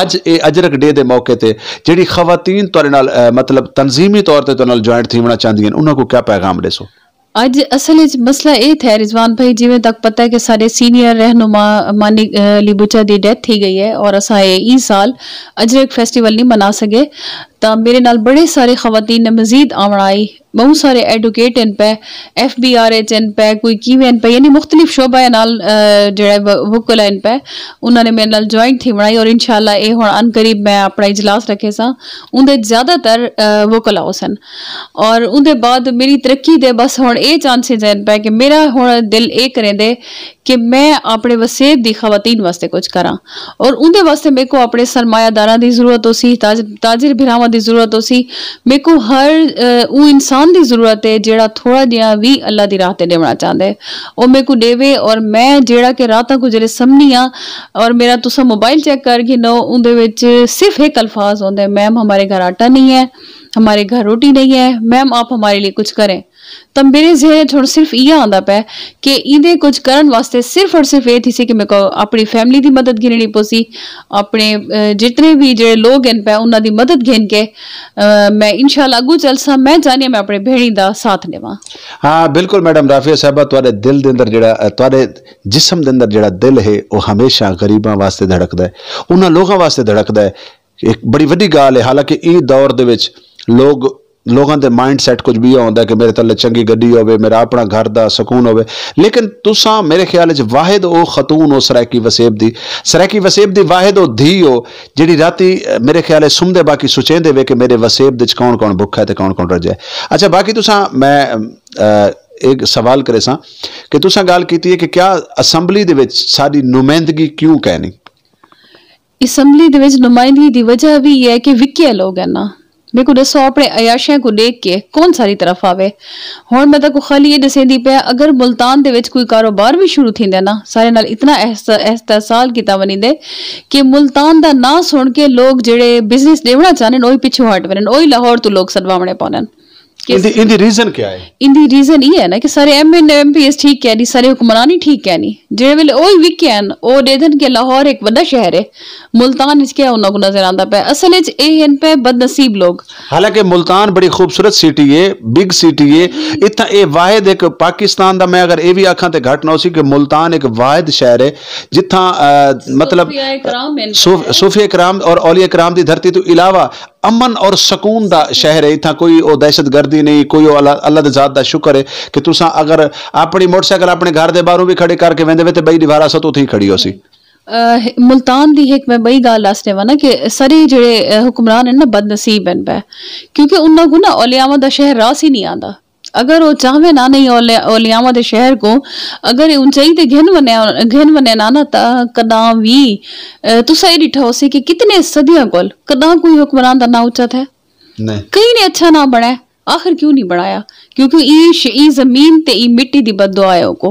अज ये अजरक डे के मौके पर जी खवतन थोड़े मतलब तनजीमी तौर पर ज्वाइंट थी होना चाहती हैं उन्होंने को क्या पैगाम दसो अज असल मसला ये थे रिजवान भाई जिमें तक पता है कि सारे सीनियर रहनुमा मानिक अली बुचा डेथ थी गई है और असा ई साल अजरक फेस्टिवल नहीं मना सके ਤਾਂ मेरे नाल बड़े सारे ਖਵਾਤੀਨ ने मजीद आवन आई बहुत सारे एडवोकेट इन पे एफ बी आर एच इन पे कोई किवें इन पे यानी मुख्तलिफ शोबा नाल जो वकुल इन पे उन्होंने मेरे नाल ज्वाइन थी बनाई और इनशाला ये हूँ अन करीब मैं अपना इजलास रखे सा उनके ज़्यादातर वकुल आओ सन और उनके बाद मेरी तरक्की दे बस हूँ ये चांसेज हैं पे कि मेरा हूँ दिल ये करें दे कि मैं अपने वसेब की खवतन वास्ते कुछ करा और उनके वास्ते मेरे को अपने सरमायादारा की जरूरत हो सी ताज ताजिर भिराव की जरूरत उसी मेरे को हर वो इंसान की जरूरत है जेड़ा थोड़ा जहा भी अल्लाह की राह से देना चाहता है और मेरे को देवे और मैं जेड़ा के को जल्द समझनी हाँ और मेरा तुसा मोबाइल चेक करके नो उन सिर्फ एक अल्फाज आंदा मैम हमारे घर आटा नहीं है हमारे घर रोटी नहीं है मैम आप हमारे लिए कुछ करें ਤਾਂ ਮੇਰੇ ਜ਼ਿਹਨ ਵਿੱਚ ਹੁਣ ਸਿਰਫ ਇਹ ਆਉਂਦਾ ਪਿਆ ਕਿ ਇਹਦੇ ਕੁਝ ਕਰਨ ਵਾਸਤੇ ਸਿਰਫ ਔਰ ਸਿਰਫ ਇਹ ਸੀ ਕਿ ਮੈਂ ਆਪਣੀ ਫੈਮਿਲੀ ਦੀ ਮਦਦ ਗਿਣਣੀ ਪੋਸੀ ਆਪਣੇ ਜਿਤਨੇ ਵੀ ਜਿਹੜੇ ਲੋਕ ਹਨ ਪੈ ਉਹਨਾਂ ਦੀ ਮਦਦ ਗਿਣ ਕੇ ਮੈਂ ਇਨਸ਼ਾਅੱਲਾ ਅਗੂ ਚਲਸਾ ਮੈਂ ਜਾਣੀ ਮੈਂ ਆਪਣੇ ਭੇਣੀ ਦਾ ਸਾਥ ਨਿਵਾ ਹਾਂ ਬਿਲਕੁਲ ਮੈਡਮ ਰਾਫੀਆ ਸਾਹਿਬਾ ਤੁਹਾਡੇ ਦਿਲ ਦੇ ਅੰਦਰ ਜਿਹੜਾ ਤੁਹਾਡੇ ਜਿਸਮ ਦੇ ਅੰਦਰ ਜਿਹੜਾ ਦਿਲ ਹੈ ਉਹ ਹਮੇਸ਼ਾ ਗਰੀਬਾਂ ਵਾਸਤੇ ਧੜਕਦਾ ਹੈ ਉਹਨਾਂ ਲੋਕਾਂ ਵਾਸਤੇ ਧੜਕਦਾ ਹੈ ਇੱਕ ਬੜੀ ਵੱਡੀ ਗੱਲ ਹੈ ਹਾਲਾਂਕਿ ਇਹ ਦੌਰ ਦੇ ਵਿੱਚ ਲੋਕ ਲੋਕਾਂ ਦੇ ਮਾਈਂਡ ਸੈਟ ਕੁਝ ਵੀ ਆਉਂਦਾ ਕਿ ਮੇਰੇ ਤੱਲੇ ਚੰਗੀ ਗੱਡੀ ਹੋਵੇ ਮੇਰਾ ਆਪਣਾ ਘਰ ਦਾ ਸਕੂਨ ਹੋਵੇ ਲੇਕਿਨ ਤੁਸਾਂ ਮੇਰੇ ਖਿਆਲ ਵਿੱਚ ਵਾਹਿਦ ਉਹ ਖਤੂਨ ਹੋ ਸਰਾਕੀ ਵਸੇਬ ਦੀ ਸਰਾਕੀ ਵਸੇਬ ਦੀ ਵਾਹਿਦ ਉਹ ਧੀ ਹੋ ਜਿਹੜੀ ਰਾਤੀ ਮੇਰੇ ਖਿਆਲ ਵਿੱਚ ਸੁਣਦੇ ਬਾਕੀ ਸੁਚੇਂਦੇ ਵੇ ਕਿ ਮੇਰੇ ਵਸੇਬ ਦੇ ਵਿੱਚ ਕੌਣ ਕੌਣ ਭੁੱਖਾ ਤੇ ਕੌਣ ਕੌਣ ਰਜਾ ਅੱਛਾ ਬਾਕੀ ਤੁਸਾਂ ਮੈਂ एक सवाल करे सा कि तुसा गाल कीती है कि क्या असम्बली दे विच सारी नुमाइंदगी क्यों कहनी असम्बली दे विच नुमाइंदगी दी वजह भी है कि विक्के लोग है ना मेको ॾिसो આપણે अया शइ को देख के कौन सारी तरफ आवे ਹੁਣ ਮੈਂ ਤਾਂ ਕੋ ਖਾਲੀ ਇਹ ਦਸੇਂਦੀ ਪਿਆ ਅਗਰ ਮੁਲਤਾਨ ਦੇ ਵਿੱਚ ਕੋਈ ਕਾਰੋਬਾਰ ਵੀ ਸ਼ੁਰੂ ਥਿੰਦਾ ਨਾ ਸਾਰੇ ਨਾਲ ਇਤਨਾ ਇਸਤਸਾਲ ਕੀਤਾ ਵਨਿੰਦੇ ਕਿ ਮੁਲਤਾਨ ਦਾ ਨਾਂ ਸੁਣ ਕੇ ਲੋਕ ਜਿਹੜੇ ਬਿਜ਼ਨਸ ਦੇਵਣਾ ਚਾਹਨਨ ਉਹੀ ਪਿੱਛੇ ਹਟ ਵਨਨ ਉਹੀ ਲਾਹੌਰ ਤੋਂ ਲੋਕ ਸਦਵਾਵਣੇ ਪਾਉਣਨ इंदी रीजन क्या है इंदी रीजन ये है ना कि सारे M N M P S ठीक है नहीं सारे हुक्मरान ही ठीक है नहीं जेड़े वेले ओही विके हैं ओ डेदन के लाहौर एक बड़ा शहर है मुल्तान इच क्या उन्ना को नजर आंदा पे असल इच ए एन पे बदनसीब लोग हालांकि मुल्तान बड़ी खूबसूरत सिटी है बिग सिटी है इतना ए वाहिद एक पाकिस्तान दा मैं अगर ए भी आखां ते घट ना उसी कि मुल्तान एक वाहिद शहर है जिथा मतलब सूफिया कराम और औलिया कराम दी धरती तो इलावा अमन और सकून का शहर है इतना कोई वो नहीं कोई अल्लाह जात का शुक्र है कि तुसा अगर अपनी मोटरसाइकिल अपने घर के बहरों भी खड़े करके वेंदे तो बई दीवारा सतो थी खड़ी होसी मुल्तान की हिक मैं बई गाल आसने वा ना कि सारे जेडे हुक्मरान हैं ना बदनसीब हैं क्योंकि उन्होंने ना ओलियावा का शहर रास ही नहीं आता अगर वो चाहवे ना नहीं ओलियामा ओलियावा दे शहर को अगर ऊंचाई ते घन वने घन वने नाना ता कदा भी तुसा ये डिठा होसी कि कितने सदियां कोल कदा कोई हुक्मरान दा ना ऊंचा था कहीं ने अच्छा ना बना आखिर क्यों नहीं बढ़ाया क्योंकि ई ई जमीन ते ई मिट्टी दी बददुआ है को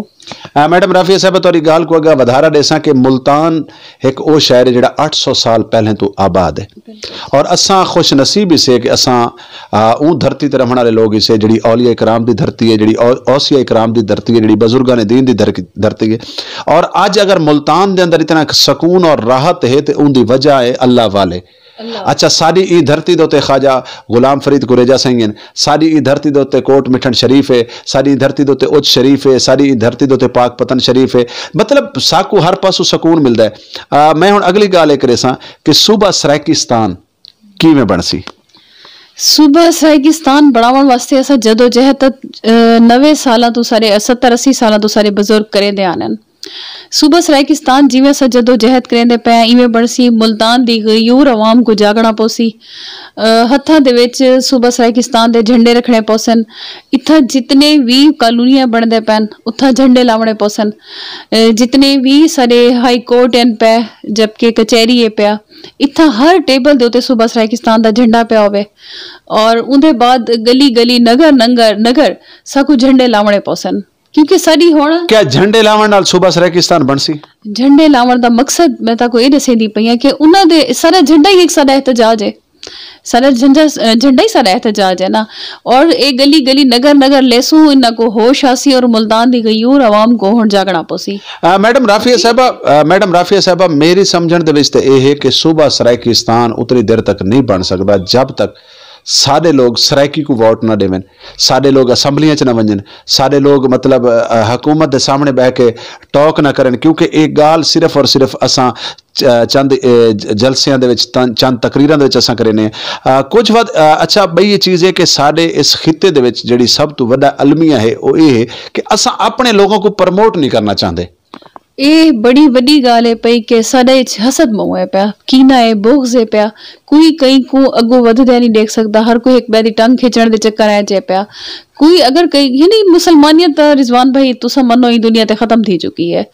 मैडम राफिया साहब तो गाल को अगर वधारा देसा के मुल्तान एक ओ शहर है जड़ा 800 साल पहले तो आबाद है और असा खुश नसीब इसे कि असा ऊ धरती ते रहण वाले लोग से जड़ी औलिया इकराम दी धरती है जड़ी औसिया इकराम दी धरती है जड़ी ने दीन दी धरती है और आज अगर मुल्तान दे अंदर इतना सुकून और राहत है तो उनकी वजह है अल्लाह वाले अच्छा सारी ई धरती दो ते ख्वाजा गुलाम फरीद गुरेजा सिंह सारी ई धरती दो ते कोट मिठन शरीफ है सारी ई धरती दो ते उच्च शरीफ है सारी ई धरती दो ते पाक पतन शरीफ है मतलब साकू हर पासू सुकून मिलता है आ, मैं हूँ अगली गाल एक रेसा कि सूबा सराकिस्तान किवें बनसी ਸੂਬਾ ਸਾਇਕਿਸਤਾਨ ਬਣਾਉਣ ਵਾਸਤੇ ਅਸਾਂ ਜਦੋਂ ਜਹਤ 90 ਸਾਲਾਂ ਤੋਂ ਸਾਰੇ 70 80 ਸਾਲਾਂ ਤੋਂ ਸਾਰੇ ਬਜ਼ੁਰਗ ਕਰੇ ਦੇ ਆਨਨ सूबा सरायकिस्तान जिवें सा जदोजहद करेंदे पए इवें बरसी मुल्तान दी गयूर आवाम को जागना पौसी हत्था दे सूबा सराकिस्तान के झंडे रखने पौसन इतना जितने भी कॉलोनिया बनते पैन उत्था झंडे लावने पौसन जितने भी सारे हाई कोर्ट एन पे जबकि कचहरी ए पया इत्था हर टेबल दे उते सूबा सरायकिस्तान का झंडा पया होवे और उंदे बाद गली गली नगर नगर नगर सब कुछ झंडे लावने पौसन ਕਿਉਂਕਿ ਸਾਡੀ ਹੁਣ ਕਿਆ ਝੰਡੇ ਲਾਉਣ ਨਾਲ ਸੂਬਾ ਸਰਕਿਸਤਾਨ ਬਣ ਝੰਡੇ ਲਾਉਣ ਦਾ ਮਕਸਦ ਮੈਂ ਤਾਂ ਕੋਈ ਦੱਸੇਂਦੀ ਪਈ ਆ ਕਿ ਉਹਨਾਂ ਦੇ ਸਾਰਾ ਝੰਡਾ ਹੀ ਇੱਕ ਸਾਡਾ ਇਤਜਾਜ ਹੈ सारा झंडा झंडा ही सारा एहतजाज है ना और एक गली गली नगर नगर लेसू इन्ना को होश आसी और मुल्तान दी गई और आवाम को हुन जागना पोसी मैडम राफिया साहबा मैडम राफिया साहब मेरी समझण दे विच ते ए है कि सूबा सरायकिस्तान उतरी देर तक नहीं बन सकदा जब तक ਸਾਡੇ ਲੋਕ ਸਰਾਇਕੀ ਕੋ ਵੋਟ ਨਾ ਦੇਵਨ ਸਾਡੇ ਲੋਕ ਅਸੈਂਬਲੀਆਂ ਚ ਨਾ वंजन ਸਾਡੇ ਲੋਕ ਮਤਲਬ ਹਕੂਮਤ ਦੇ ਸਾਹਮਣੇ ਬਹਿ ਕੇ ਟਾਕ ਨਾ ਕਰਨ ਕਿਉਂਕਿ ਇਹ ਗਾਲ ਸਿਰਫ ਔਰ ਸਿਰਫ ਅਸਾਂ ਚੰਦ ਜਲਸਿਆਂ ਦੇ ਵਿੱਚ ਚੰਦ ਤਕਰੀਰਾਂ ਦੇ ਵਿੱਚ ਅਸਾਂ ਕਰੇ ਨੇ ਕੁਝ ਵਾਰ ਅੱਛਾ ਬਈ ਇਹ ਚੀਜ਼ ਹੈ ਕਿ ਸਾਡੇ ਇਸ ਖਿੱਤੇ ਦੇ ਵਿੱਚ ਜਿਹੜੀ ਸਭ ਤੋਂ ਵੱਡਾ ਅਲਮੀਆ ਹੈ ਉਹ ਇਹ ਹੈ ਕਿ ਅਸਾਂ ਆਪਣੇ ਲੋਕਾਂ ਨੂੰ ਪ੍ਰਮੋਟ ਨਹੀਂ ਕਰਨਾ ਚਾਹੁੰਦੇ ए बड़ी वॾी ॻाल्हि पई की च हसद में है पया कीना बोख से पया कोई कई को अगो वधंदे नहीं देख सकता हर कोई एक ॿिए जी टंग खिचण जे चक्कर है चए पिया कोई अगर कई यानी मुसलमानियत रिजवान भाई तुसा मनो ही दुनिया ते ख़त्म थी चुकी है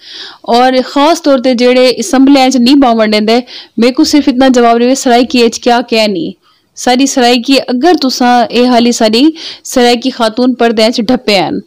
और ख़ास तौर पर जेड़े असेंबली च नहीं बावण देंदे मेरे को सिर्फ इतना जवाब रे सराय की एच क्या क्या नहीं सारी सराय की अगर तुसा ये हाली सारी सराय की खातून पर दें ढपे आन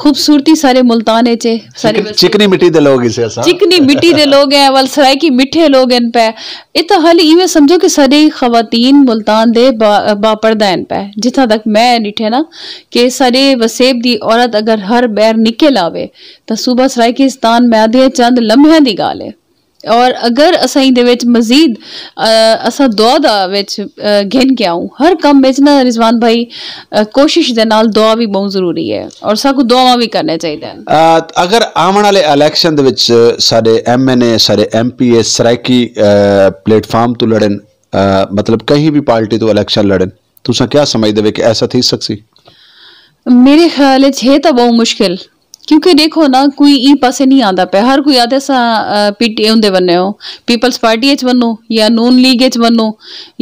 ਖੂਬਸੂਰਤੀ ਸਾਰੇ ਮੁਲਤਾਨ ਚ ਸਾਰੇ ਚਿਕਨੀ ਮਿੱਟੀ ਦੇ ਲੋਕ ਇਸ ਅਸਾਂ ਚਿਕਨੀ ਮਿੱਟੀ ਦੇ ਲੋਕ ਹੈ ਵਲ ਸਰਾਈ ਕੀ ਮਿੱਠੇ ਲੋਕ ਹਨ ਪੈ ਇਹ ਤਾਂ ਹਲ ਇਵੇਂ ਸਮਝੋ ਕਿ ਸਾਡੇ ਖਵਾਤੀਨ ਮੁਲਤਾਨ ਦੇ ਬਾਪਰਦਾ ਹਨ ਪੈ ਜਿੱਥਾ ਤੱਕ ਮੈਂ ਡਿਠੇ ਨਾ ਕਿ ਸਾਡੇ ਵਸੇਬ ਦੀ ਔਰਤ ਅਗਰ ਹਰ ਬੈਰ ਨਿਕਲ ਆਵੇ ਤਾਂ ਸੂਬਾ ਸਰਾਈ ਕੀ ਸਤਾਨ ਮੈਂ ਦੇ ਚੰਦ ਲਮਹਿਆਂ ਦੀ ਗਾਲ ਹੈ ਔਰ ਅਗਰ ਅਸਾਂ ਇਹਦੇ ਵਿੱਚ ਮਜ਼ੀਦ ਅਸਾਂ ਦੁਆ ਦਾ ਵਿੱਚ ਗਿਣ ਕੇ ਆਉਂ ਹਰ ਕੰਮ ਵਿੱਚ ਨਾ ਰਿਜ਼ਵਾਨ ਭਾਈ ਕੋਸ਼ਿਸ਼ ਦੇ ਨਾਲ ਦੁਆ ਵੀ ਬਹੁਤ ਜ਼ਰੂਰੀ ਹੈ ਔਰ ਸਾਨੂੰ ਦੁਆਵਾਂ ਵੀ ਕਰਨੇ ਚਾਹੀਦੇ ਅਗਰ ਆਉਣ ਵਾਲੇ ਇਲੈਕਸ਼ਨ ਦੇ ਵਿੱਚ ਸਾਡੇ ਐਮਐਨਏ ਸਾਡੇ ਐਮਪੀਏ ਸਰਾਇਕੀ ਪਲੇਟਫਾਰਮ ਤੋਂ ਲੜਨ ਮਤਲਬ ਕਹੀਂ ਵੀ ਪਾਰਟੀ ਤੋਂ ਇਲੈਕਸ਼ਨ ਲੜਨ ਤੁਸੀਂ ਕੀ ਸਮਝਦੇ ਹੋ ਕਿ ਐਸਾ ਥੀ ਸਕਸੀ ਮੇਰੇ ਖਿਆਲ ਵਿੱਚ ਹੈ ਤਾਂ ਬਹੁਤ ਮੁਸ਼ਕਿਲ ਕਿਉਂਕਿ ਦੇਖੋ ਨਾ ਕੋਈ ਇਹ ਪਾਸੇ ਨਹੀਂ ਆਂਦਾ ਪਿਆ ਹਰ ਕੋਈ ਆਦੇ ਸਾ ਪੀਟੀਏ ਹੁੰਦੇ ਬੰਨੇ ਹੋ ਪੀਪਲਸ ਪਾਰਟੀ ਵਿੱਚ ਬੰਨੋ ਜਾਂ ਨੂਨ ਲੀਗ ਵਿੱਚ ਬੰਨੋ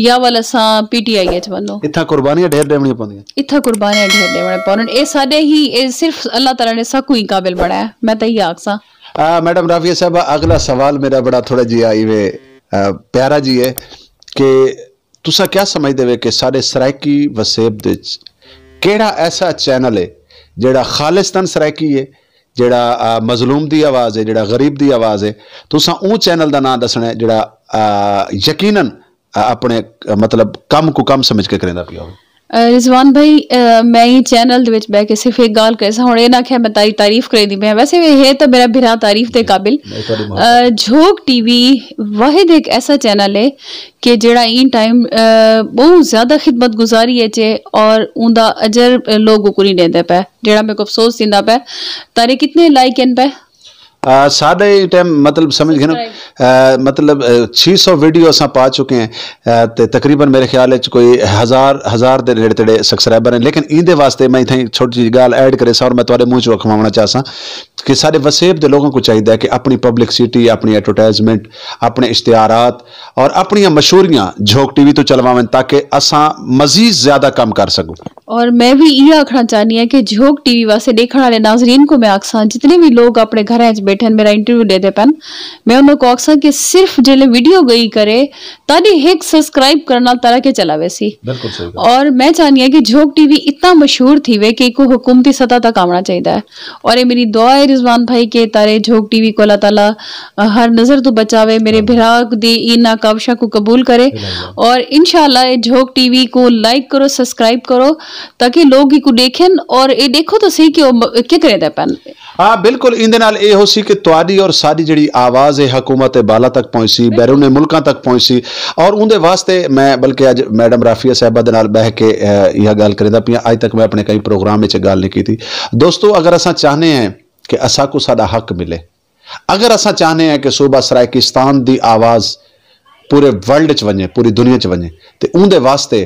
ਜਾਂ ਵਾਲਾ ਸਾ ਪੀਟੀਆਈ ਵਿੱਚ ਬੰਨੋ ਇੱਥਾ ਕੁਰਬਾਨੀਆਂ ਢੇਰ ਦੇਵਣੀਆਂ ਪੈਂਦੀਆਂ ਇੱਥਾ ਕੁਰਬਾਨੀਆਂ ਢੇਰ ਦੇਵਣੀਆਂ ਪੈਣ ਇਹ ਸਾਡੇ ਹੀ ਇਹ ਸਿਰਫ ਅੱਲਾਹ ਤਾਲਾ ਨੇ ਸਭ ਕੋਈ ਕਾਬਿਲ ਬਣਾਇਆ ਮੈਂ ਤਾਂ ਹੀ ਆਖਸਾਂ ਮੈਡਮ ਰਾਫੀਆ ਸਾਹਿਬ ਅਗਲਾ ਸਵਾਲ ਮੇਰਾ ਬੜਾ ਥੋੜਾ ਜਿਹਾ ਆਈ ਵੇ ਪਿਆਰਾ ਜੀ ਹੈ ਕਿ ਤੁਸੀਂ ਕੀ ਸਮਝਦੇ ਹੋ ਕਿ ਸਾਡੇ ਸਰਾਇਕੀ ਵਸੇਬ ਦੇ ਕਿਹੜਾ ਐਸਾ ਚੈਨਲ ਹੈ जोड़ा खालिस्तन सरैकी है जोड़ा मजलूम की आवाज़ है जोड़ा गरीब की आवाज़ है तुसा ऊ चैनल का ना दसना है जोड़ा यकीन अपने मतलब कम को कम समझ के करेंदा पी होगा रिजवान uh, भाई आ, uh, मैं ही चैनल बह के सिर्फ एक गाल कर हूँ इन्हें आख्या मैं तारी तारीफ कर दी मैं वैसे भी है तो मेरा बिना तारीफ के काबिल uh, झोंक टी वी वाहिद एक ऐसा चैनल है कि जड़ा इन टाइम बहुत ज्यादा खिदमत गुजारी है चे और उनका अजर लोगों को नहीं देंदे पै जो मेरे को अफसोस दिता पै तारे कितने लाइक इन पै आ, साढे टाइम मतलब समझ घिनो मतलब सौ वीडियो अस पा चुके हैं ते तकरीबन मेरे ख्याल च कोई हज़ार हज़ार के नेड़े तेड़े सब्सक्राइबर हैं लेकिन ईंदे वास्ते मैं इतें छोटी जी गाल ऐड करे और मैं थोड़े मुँह चो अखवाना चाहसा कि सारे वसेब के लोगों को चाहिए कि अपनी पब्लिकसिटी अपनी एडवरटाइजमेंट अपने इश्तहारात और अपन मशहूरियाँ झोंक टीवी वी तो चलवावन ताकि असा मजीद ज़्यादा कम कर सकूँ और मैं भी ये आखना चाहनी है कि झोक टीवी वासे देखने वाले नाज़रीन को मैं आखसा जितने भी लोग अपने घर बैठे मेरा इंटरव्यू देते पन मैं उनको आखसा कि सिर्फ जल्द वीडियो गई करे तारी एक सब्सक्राइब करना तारा के चलावे सी और मैं चाहनी है कि झोक टीवी इतना मशहूर थी वे कि को हुकूमती सतह तक आना चाहिए है और ये मेरी दुआ है रिजवान भाई के तारे झोक टीवी को अल्लाह ताला हर नजर तो बचावे मेरे भिरा दी इन काविशा को कबूल करे और शाला झोक टीवी को लाइक करो सब्सक्राइब करो ताकि लोग इको देखन और ये देखो तो सही कि क्या करे था हाँ बिल्कुल इन ये कि तुआरी और सारी जी आवाज़ है हकूमत बाला तक पहुंची बैरून मुल्क तक पहुंची और उनके वास्ते मैं बल्कि अज मैडम राफिया साहबा बह के यह गल करेंदा पिया अज तक मैं अपने कई प्रोग्राम में गल नहीं की थी दोस्तों अगर असा चाहते हैं कि असा को सादा हक मिले अगर अस चाहते हैं कि सूबा सरायकिस्तान की आवाज़ पूरे वर्ल्ड च पूरी दुनिया च तो उनके वास्ते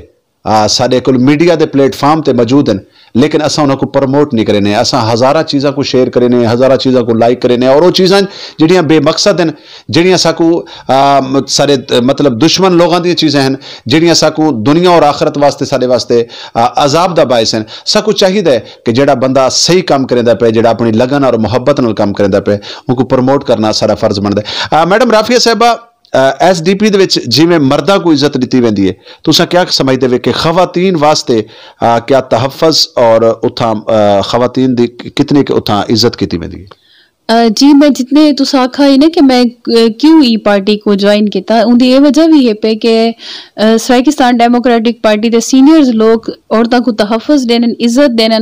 साढ़े को मीडिया के प्लेटफॉर्म से मौजूद हैं लेकिन अस उन्होंने प्रमोट नहीं करें अस हजारा चीज़ों को शेयर करें हजारा चीज़ों को लाइक करें और वो चीज़ा जीडिया बेमकसद हैं जड़ी सकू सारे मतलब दुश्मन लोगों दीज़ा हैं जड़िया सकू दुनिया और आखरत वास्ते साढ़े वास्ते अजाब का बायस हैं सबको चाहिए है कि जो बंद सही काम करें पे जो अपनी लगन और मुहब्बत नाम करें पे उनको प्रमोट करना सारा फर्ज बनता है मैडम राफिया साहबा ਐਸਡੀਪੀ ਦੇ ਵਿੱਚ ਜਿਵੇਂ ਮਰਦਾਂ ਨੂੰ ਇੱਜ਼ਤ ਦਿੱਤੀ ਵੈਂਦੀ ਹੈ ਤੁਸੀਂ ਕੀ ਸਮਝਦੇ ਹੋ ਕਿ ਖਵਾਤੀਨ ਵਾਸਤੇ ਕੀ ਤਹਫਜ਼ ਔਰ ਉਥਾਂ ਖਵਾਤੀਨ ਦੀ ਕਿਤਨੀ ਕਿ ਉਥਾਂ ਇੱਜ਼ਤ ਕੀਤੀ ਵੈਂਦੀ ਹੈ जी मैं जितने तुस आखा ही ना कि मैं क्यों ई पार्टी को ज्वाइन किया उनकी यह वजह भी है पे कि सराकिस्तान डेमोक्रेटिक पार्टी के सीनियर्स लोग औरतों को तहफ़ देन इज्जत देन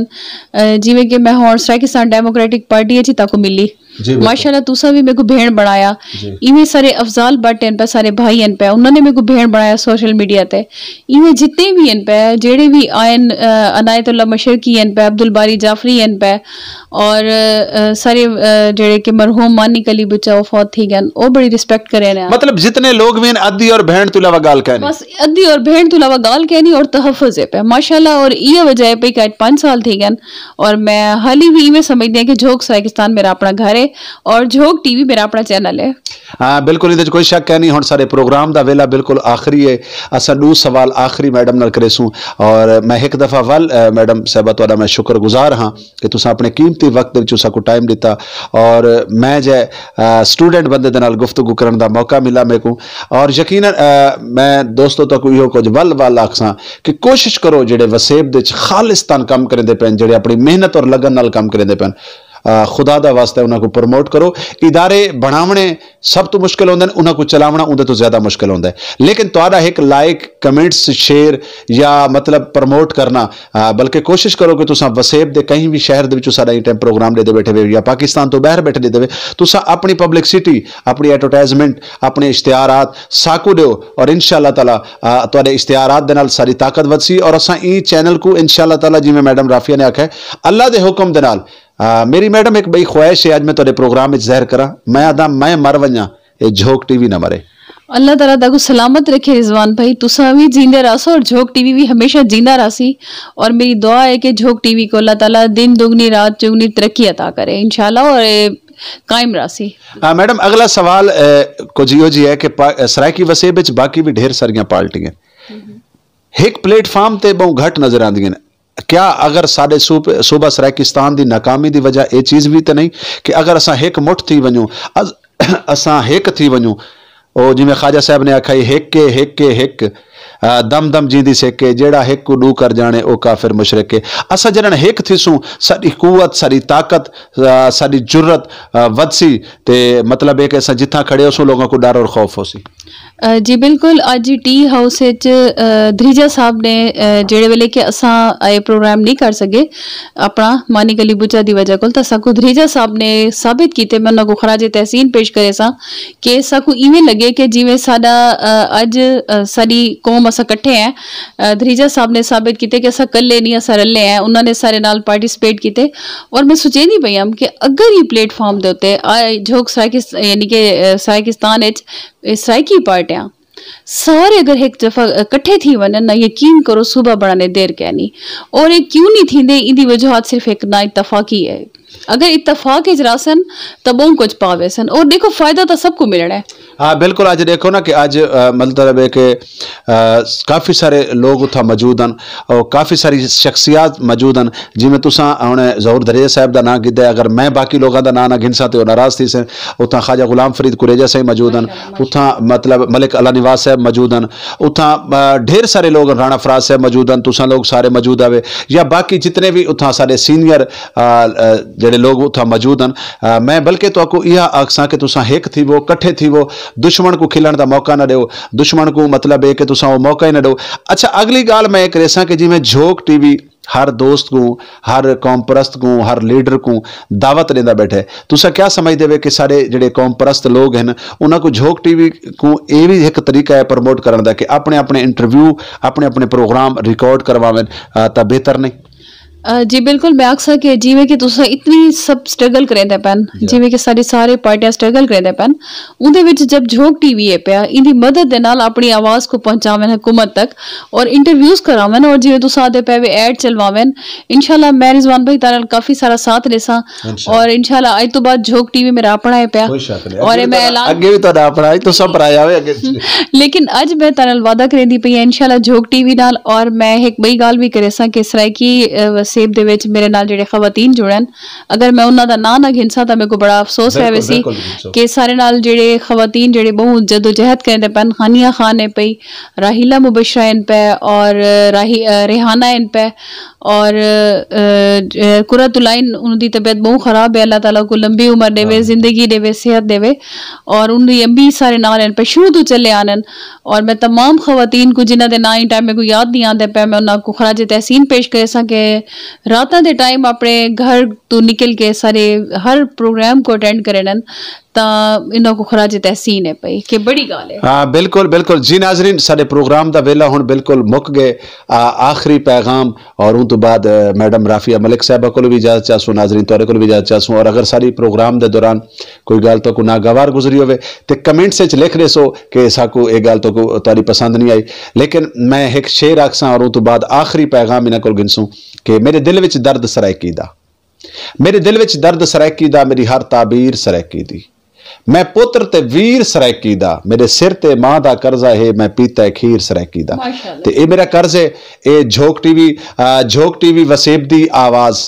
जिमें कि मैं हूँ सराकिस्तान डेमोक्रेटिक पार्टी अची तक मिली माशाल्लाह तुसा भी मेरे को भेड़ बनाया इवें सारे अफजाल भट्ट इन पे सारे भाई इन पे उन्होंने मेरे को भेड़ बनाया सोशल मीडिया ते इवें जितने भी इन पे जेड़े भी आयन अनायतुल्ला मशरकी इन पे अब्दुल बारी जाफरी इन पे और आ, सारे जेड़े के मरहूम मानिक अली बच्चा फौत थी गन ओ बड़ी रिस्पेक्ट करे ने मतलब जितने लोग में अदी और भेड़ तो अलावा गाल कहनी बस अदी और भेड़ तो अलावा गाल कहनी और तहफ़ुज़ है पे माशाल्लाह और ये वजह है पे कि 5 साल थी गन और मैं हाल ही में समझ दिया कि जोक साकिस्तान मेरा अपना घर है ਹੈ ਔਰ ਝੋਕ ਟੀਵੀ ਮੇਰਾ ਆਪਣਾ ਚੈਨਲ ਹੈ ਹਾਂ ਬਿਲਕੁਲ ਇਹਦੇ ਵਿੱਚ ਕੋਈ ਸ਼ੱਕ ਨਹੀਂ ਹੁਣ ਸਾਡੇ ਪ੍ਰੋਗਰਾਮ ਦਾ ਵੇਲਾ ਬਿਲਕੁਲ ਆਖਰੀ ਹੈ ਅਸਾਂ ਨੂੰ ਸਵਾਲ ਆਖਰੀ ਮੈਡਮ ਨਾਲ ਕਰੇਸੂ ਔਰ ਮੈਂ ਇੱਕ ਦਫਾ ਵੱਲ ਮੈਡਮ ਸਹਿਬਾ ਤੁਹਾਡਾ ਮੈਂ ਸ਼ੁਕਰਗੁਜ਼ਾਰ ਹਾਂ ਕਿ ਤੁਸੀਂ ਆਪਣੇ ਕੀਮਤੀ ਵਕਤ ਵਿੱਚ ਸਾਨੂੰ ਟਾਈਮ ਦਿੱਤਾ ਔਰ ਮੈਂ ਜੈ ਸਟੂਡੈਂਟ ਬੰਦੇ ਦੇ ਨਾਲ ਗੁਫ਼ਤਗੂ ਕਰਨ ਦਾ ਮੌਕਾ ਮਿਲਾ ਮੈਨੂੰ ਔਰ ਯਕੀਨਨ ਮੈਂ ਦੋਸਤੋ ਤੱਕ ਇਹੋ ਕੁਝ ਵੱਲ ਵੱਲ ਆਖਸਾਂ ਕਿ ਕੋਸ਼ਿਸ਼ ਕਰੋ ਜਿਹੜੇ ਵਸੇਬ ਦੇ ਵਿੱਚ ਖਾਲਿਸਤਾਨ ਕੰਮ ਕਰਦੇ ਪੈਣ ਜਿਹੜੇ ਆਪਣੀ ਮਿਹਨਤ ਔਰ ਲਗਨ ਨਾਲ ਕੰਮ ਕਰਦੇ ਪੈਣ खुदा दे वास्ते को प्रमोट करो इदारे बनावने सब तो मुश्किल आते हैं उन्होंने चलावना उन्हें तो ज़्यादा मुश्किल आता है लेकिन तुरा एक लाइक कमेंट्स शेयर या मतलब प्रमोट करना बल्कि कोशिश करो कि तुम वसेब के कहीं भी शहर के टाइम प्रोग्राम लेते बैठे हुए या पाकिस्तान तो बहर बैठे देते तुम अपनी पब्लिक सिटी अपनी एडवरटाइजमेंट अपने इश्तहार साकू दौ और इन शाला तला इश्तहार सारी ताकत बदसी और असा ई चैनल को इन शाला तला जिम्मे मैडम राफिया ने आख्या अल्लाह के हुक्म के आ, मेरी मैडम एक बई ख़्वाहिश है आज मैं तोरे प्रोग्राम में ज़हर करा मैं आदा मैं मर वजा ये झोंक टीवी न मरे अल्लाह तला ताको सलामत रखे रिजवान भाई तुसा भी जींदे रहो और झोंक टीवी भी हमेशा जींदा रहसी और मेरी दुआ है कि झोंक टीवी को अल्लाह ताला दिन दुगनी रात चुगनी तरक्की अता करे इंशाल्लाह और कायम रहसी हाँ मैडम अगला सवाल कुछ यो जी है कि सरायकी वसेब बाकी भी ढेर सारिया पार्टियां हम्म। एक प्लेटफॉर्म ते बहु घट नजर आंदियां क्या अगर साडे सूब सूबा सराकिस्तान की नाकामी की वजह यह चीज़ भी तो नहीं कि अगर असां एक मुठ थी वञूं असां हिक थी वञूं ओ जिमें ख्वाजा साहब ने आखिया हिक हिक हिक दम दम जींदी सेके जेड़ा हिक डू कर जाने ओ काफिर मुशरक असां जॾहिं हिकु थिसूं साॾी कुवत साॾी ताक़त साॾी जुरत वधसी ते मतिलबु है कि असां खड़े होसूं लोगों को डर और खौफ होसी जी बिल्कुल अज टी हाउस विच साहब ने जेड़े वेले कि असां प्रोग्राम नहीं कर सके अपना मानी गली बुचा की वजह को तो साकू साहब ने साबित कीते मैं उनको खराज तहसीन पेश करे सी कि इवें लगे कि जिवें साडा अज साडी कौम अस ਇਕੱਠੇ हैं धरीजा साहब ने साबित किए कि असा कल नहीं असा रले हैं उन्होंने सारे नाल पार्टीसपेट किए और मैं ਮੈਂ नहीं ਪਈ हम कि अगर ये प्लेटफॉर्म के ਉੱਤੇ ਜੋਕ ਸਾਇਕਿਸ यानी कि ਸਾਇਕਿਸਤਾਨ ਵਿੱਚ ਸਾਇਕੀ सारे अगर एक दफ़ा इकट्ठे थी वन ना यकीन करो सुबह बनाने देर कहनी और ये क्यों नहीं थी दे इंदी वजूहत सिर्फ एक ना इतफाकी है अगर इतफाक इजरासन तब कुछ पावे सन और देखो फ़ायदा तो सबको मिलना है हाँ बिल्कुल अज देखो ना कि अज मतलब है कि काफ़ी सारे लोग उत मौजूद हैं और काफ़ी सारी शख्सियात मौजूद हैं जिमें तुसा उन्हें जहूर दरेजा साहब का ना गिदा अगर मैं बाकी लोगों का ना ना गिनसा तो नाराज़ थी सें उत्था ख्वाजा गुलाम फरीद कुरेजा साहब मौजूद हैं उत्था मतलब मलिक अला निवास साहब मौजूद हैं उत्था ढेर सारे लोग राणा फराज साहब मौजूद हैं तुसा लोग सारे मौजूद आवे या बाकी जितने भी उत्था सारे सीनियर जो लोग उत्था मौजूद हैं मैं बल्कि तो यह आखसा कि तुसा एक थी वो कट्ठे थी वो ਦੁਸ਼ਮਣ ਨੂੰ ਖਿਲਣ ਦਾ ਮੌਕਾ ਨਾ ਦਿਓ ਦੁਸ਼ਮਣ ਨੂੰ ਮਤਲਬ ਹੈ ਕਿ ਤੁਸੀਂ ਉਹ ਮੌਕਾ ਹੀ ਨਾ ਦਿਓ ਅੱਛਾ ਅਗਲੀ ਗੱਲ ਮੈਂ ਇੱਕ ਰੇਸਾਂ ਕਿ ਜਿਵੇਂ ਝੋਕ ਟੀਵੀ ਹਰ ਦੋਸਤ ਨੂੰ ਹਰ ਕੌਮਪਰਸਤ ਨੂੰ ਹਰ ਲੀਡਰ ਨੂੰ ਦਾਵਤ ਦਿੰਦਾ ਬੈਠੇ ਤੁਸੀਂ ਕੀ ਸਮਝਦੇ ਹੋ ਕਿ ਸਾਰੇ ਜਿਹੜੇ ਕੌਮਪਰਸਤ ਲੋਕ ਹਨ ਉਹਨਾਂ ਨੂੰ ਝੋਕ ਟੀਵੀ ਨੂੰ ਇਹ ਵੀ ਇੱਕ ਤਰੀਕਾ ਹੈ ਪ੍ਰਮੋਟ ਕਰਨ ਦਾ ਕਿ ਆਪਣੇ ਆਪਣੇ ਇੰਟਰਵਿਊ ਆਪਣੇ ਆਪਣੇ ਪ੍ਰੋਗਰਾਮ ਰਿਕਾਰਡ ਕਰਵਾਵਣ ਤਾਂ ਬਿਹਤਰ ਨਹੀਂ जी बिल्कुल मैं आख कि जिमें कि तुम इतनी सब स्ट्रगल करें दे पैन जिवें कि सारी सारी पार्टियां स्ट्रगल करें दे पैन उंदे विच जब झोक टीवी है पाया इन मदद के नाल अपनी आवाज को पहुँचावन हुकूमत तक और इंटरव्यूज करावन और जिवें तुम आते पे ऐड चलवावन इंशाल्लाह मैं रिजवान भाई तारा काफी सारा साथ ले सा और इंशाल्लाह अज तो बाद झोक टीवी मेरा अपना है पाया और मैं ऐलान *laughs* लेकिन अज मैं तारा वादा करें पी है हाँ, इंशाल्लाह झोक टीवी नाल और मैं एक बई गाल भी करेसा कि सराय सेब मेरे ਵਿੱਚ ਮੇਰੇ ਨਾਲ ਜਿਹੜੇ ਖਵਾਤੀਨ ਜੁੜਨ ਅਗਰ ਮੈਂ ਉਹਨਾਂ ਦਾ ਨਾਂ ਨਾ ਗਿਣਸਾ ਤਾਂ ਮੇਰੇ ਕੋ ਬੜਾ ਅਫਸੋਸ ਹੈ ਵੈਸੀ ਕਿ ਸਾਰੇ ਨਾਲ जेडे ਖਵਾਤੀਨ ਜਿਹੜੇ ਬਹੁਤ ਜਦੋ ਜਹਿਦ ਕਰਦੇ ਪਨ है पे राहिला मुबशरा इन पे और राही रेहाना इन पे और कुरातुलाइन उनकी तबीयत बहुत ख़राब है अल्लाह ताला को लंबी उम्र देवे हाँ। ज़िंदगी देवे सेहत देवे और उन अम्बी सारे नाल इन पे शुरू तो चले आनन और मैं तमाम खवातीन को जिन्हें ना ही टाइम मेरे को याद नहीं आते पे मैं उन्होंने खराज तहसीन पेश करे सके रात के टाइम अपने घर तो निकल के सारे हर प्रोग्राम को अटेंड करे ਤਾਂ ਇਹਨਾਂ ਕੋ ਖਰਾਜ ਤਹਿਸੀਨ ਹੈ ਭਈ ਕਿ ਬੜੀ ਗੱਲ ਹੈ ਹਾਂ ਬਿਲਕੁਲ ਬਿਲਕੁਲ ਜੀ ਨਾਜ਼ਰੀਨ ਸਾਡੇ ਪ੍ਰੋਗਰਾਮ ਦਾ ਵੇਲਾ ਹੁਣ ਬਿਲਕੁਲ ਮੁੱਕ ਗਏ ਆਖਰੀ ਪੈਗਾਮ ਔਰ ਉਹ ਤੋਂ ਬਾਅਦ ਮੈਡਮ ਰਾਫੀਆ ਮਲਿਕ ਸਾਹਿਬਾ ਕੋਲ ਵੀ ਇਜਾਜ਼ਤ ਚਾਹਸੋ ਨਾਜ਼ਰੀਨ ਤੁਹਾਡੇ ਕੋਲ ਵੀ ਇਜਾਜ਼ਤ ਚਾਹਸੋ ਔਰ ਅਗਰ ਸਾਰੀ ਪ੍ਰੋਗਰਾਮ ਦੇ ਦੌਰਾਨ ਕੋਈ ਗੱਲ ਤੋਂ ਕੋ ਨਾਗਵਾਰ ਗੁਜ਼ਰੀ ਹੋਵੇ ਤੇ ਕਮੈਂਟਸ ਵਿੱਚ ਲਿਖ ਦੇ ਸੋ ਕਿ ਸਾਕੋ ਇਹ ਗੱਲ ਤੋਂ ਕੋ ਤੁਹਾਡੀ ਪਸੰਦ ਨਹੀਂ ਆਈ ਲੇਕਿਨ ਮੈਂ ਇੱਕ ਸ਼ੇਰ ਆਖਸਾਂ ਔਰ ਉਹ ਤੋਂ ਬਾਅਦ ਆਖਰੀ ਪੈਗਾਮ ਇਹਨਾਂ ਕੋਲ ਗਿੰਸੂ ਕਿ ਮੇਰੇ ਦਿਲ ਵਿੱਚ ਦਰਦ ਸਰਾਇਕੀ ਦਾ ਮੇਰੇ ਦਿਲ ਵਿੱਚ ਦਰਦ ਸਰਾਇਕੀ ਦਾ ਮੇਰੀ ਹਰ ਤਾਬੀਰ ਸਰਾਇਕੀ ਦੀ मैं पुत्र ते वीर सरैकी दा मेरे सिर ते मां दा कर्जा है मैं पीता है खीर सरैकी दा ते ए मेरा कर्ज है ए झोक टीवी झोक टीवी वसेब दी आवाज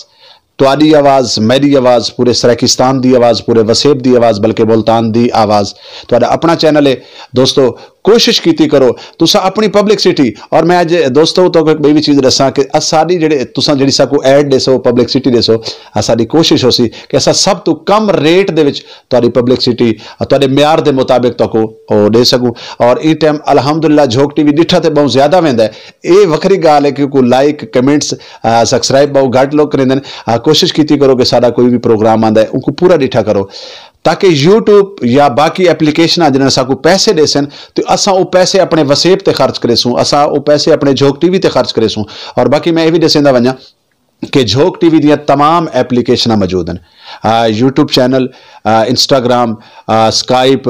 ਤੁਹਾਡੀ आवाज मेरी आवाज पूरे ਸਰੈਕਿਸਤਾਨ ਦੀ आवाज पूरे वसेब ਦੀ आवाज बल्कि ਬੁਲਤਾਨ ਦੀ आवाज ਤੁਹਾਡਾ ਆਪਣਾ ਚੈਨਲ ਹੈ ਦੋਸਤੋ ਕੋਸ਼ਿਸ਼ ਕੀਤੀ ਕਰੋ ਤੁਸੀਂ ਆਪਣੀ ਸਿਟੀ ਔਰ ਮੈਂ ਅੱਜ ਦੋਸਤੋ ਤੋਂ ਕੋਈ ਵੀ ਚੀਜ਼ ਦੱਸਾਂ ਕਿ ਆ ਸਾਡੀ ਜਿਹੜੇ ਤੁਸੀਂ ਜਿਹੜੀ ਸਾ ਕੋ ਐਡ ਦੇਸੋ ਸਿਟੀ ਦੇਸੋ ਆ ਸਾਡੀ ਕੋਸ਼ਿਸ਼ ਹੋਸੀ ਕਿ ਅਸਾਂ ਸਭ ਤੋਂ ਕਮ ਰੇਟ ਦੇ ਵਿੱਚ ਤੁਹਾਡੀ ਸਿਟੀ ਤੁਹਾਡੇ ਮਿਆਰ ਦੇ ਮੁਤਾਬਿਕ ਤੱਕ ਉਹ ਦੇ ਸਕੂ ਔਰ ਇਹ ਟਾਈਮ ਅਲਹਮਦੁਲਿਲਾ ਝੋਕ ਟੀਵੀ ਦਿੱਠਾ ਤੇ ਬਹੁਤ ਜ਼ਿਆਦਾ ਵੰਦਾ ਇਹ ਵੱਖਰੀ ਗੱਲ ਹੈ ਕਿ ਕੋ ਲਾਈਕ ਕਮੈਂਟਸ ਸਬਸਕ੍ਰਾਈਬ ਬਹੁਤ ਘੱਟ ਲੋਕ ਕਰਿੰਦੇ ਨੇ ਕੋਸ਼ਿਸ਼ ਕੀਤੀ ਕਰੋ ਕਿ ਸਾਡਾ ਕੋਈ ਵੀ ਪ੍ਰੋਗਰਾਮ ਆਂਦਾ ਹੈ ਉਹ ਪੂਰਾ ਡਿਠਾ ਕਰੋ ताकि यूट्यूब या बाक़ी एप्लीकेशन जिन असांखे पैसे ॾेसनि त असां उहो पैसे अपने वसेब ते ख़र्चु करेसूं असां उहो पैसे अपने जोग टी वी ते ख़र्चु करेसूं और बाक़ी मैं इहे बि ॾिसंदा वञा કે ઝોક ટીવી દિયા તમામ એપ્લિકેશના মজুদન YouTube channel Instagram Skype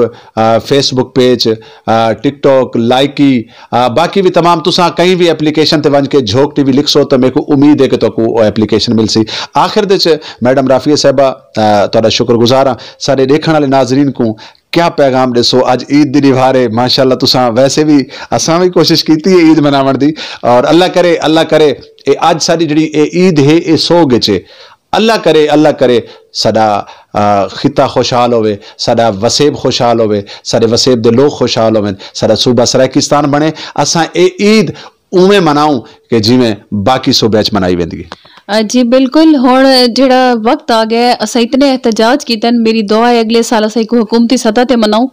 Facebook page TikTok Likee બાકી ભી તમામ તુસા કઈ ભી એપ્લિકેશન તે વનકે ઝોક ટીવી લખસો તો મેકો ઉમીદ હે કે તકુ ઓ એપ્લિકેશન મિલસી આખિર દે મેડમ રફિયા સાહેબા તારા શુક્રગુઝાર સાડે દેખણ વાલે નાઝરીન કો ક્યા પેગામ દેસો આજ ઈદ દિવારે માશાઅલ્લા તુસા વેસે ભી અસા ભી કોશિશ કીતી ઈદ મનાવણ દી ઓર અલ્લા કરે અલ્લા કરે ਇਹ ਅੱਜ ਸਾਡੀ ਜਿਹੜੀ ਇਹ ਈਦ ਹੈ ਇਹ अल्लाह करे अल्लाह करे सदा खिता खुशहाल होवे सदा वसेब खुशहाल होवे सारे वसेब दे लोग खुशहाल होवे सदा सूबा सराकिस्तान बने असा ये ईद उवें मनाऊं कि जिमें बाकी सौ मनाई वी जी बिल्कुल हम जो वक्त आ गया अस इतने एहतजाज किए मेरी दुआ है अगले साल असा एक हुकूमती सतह से मनाऊ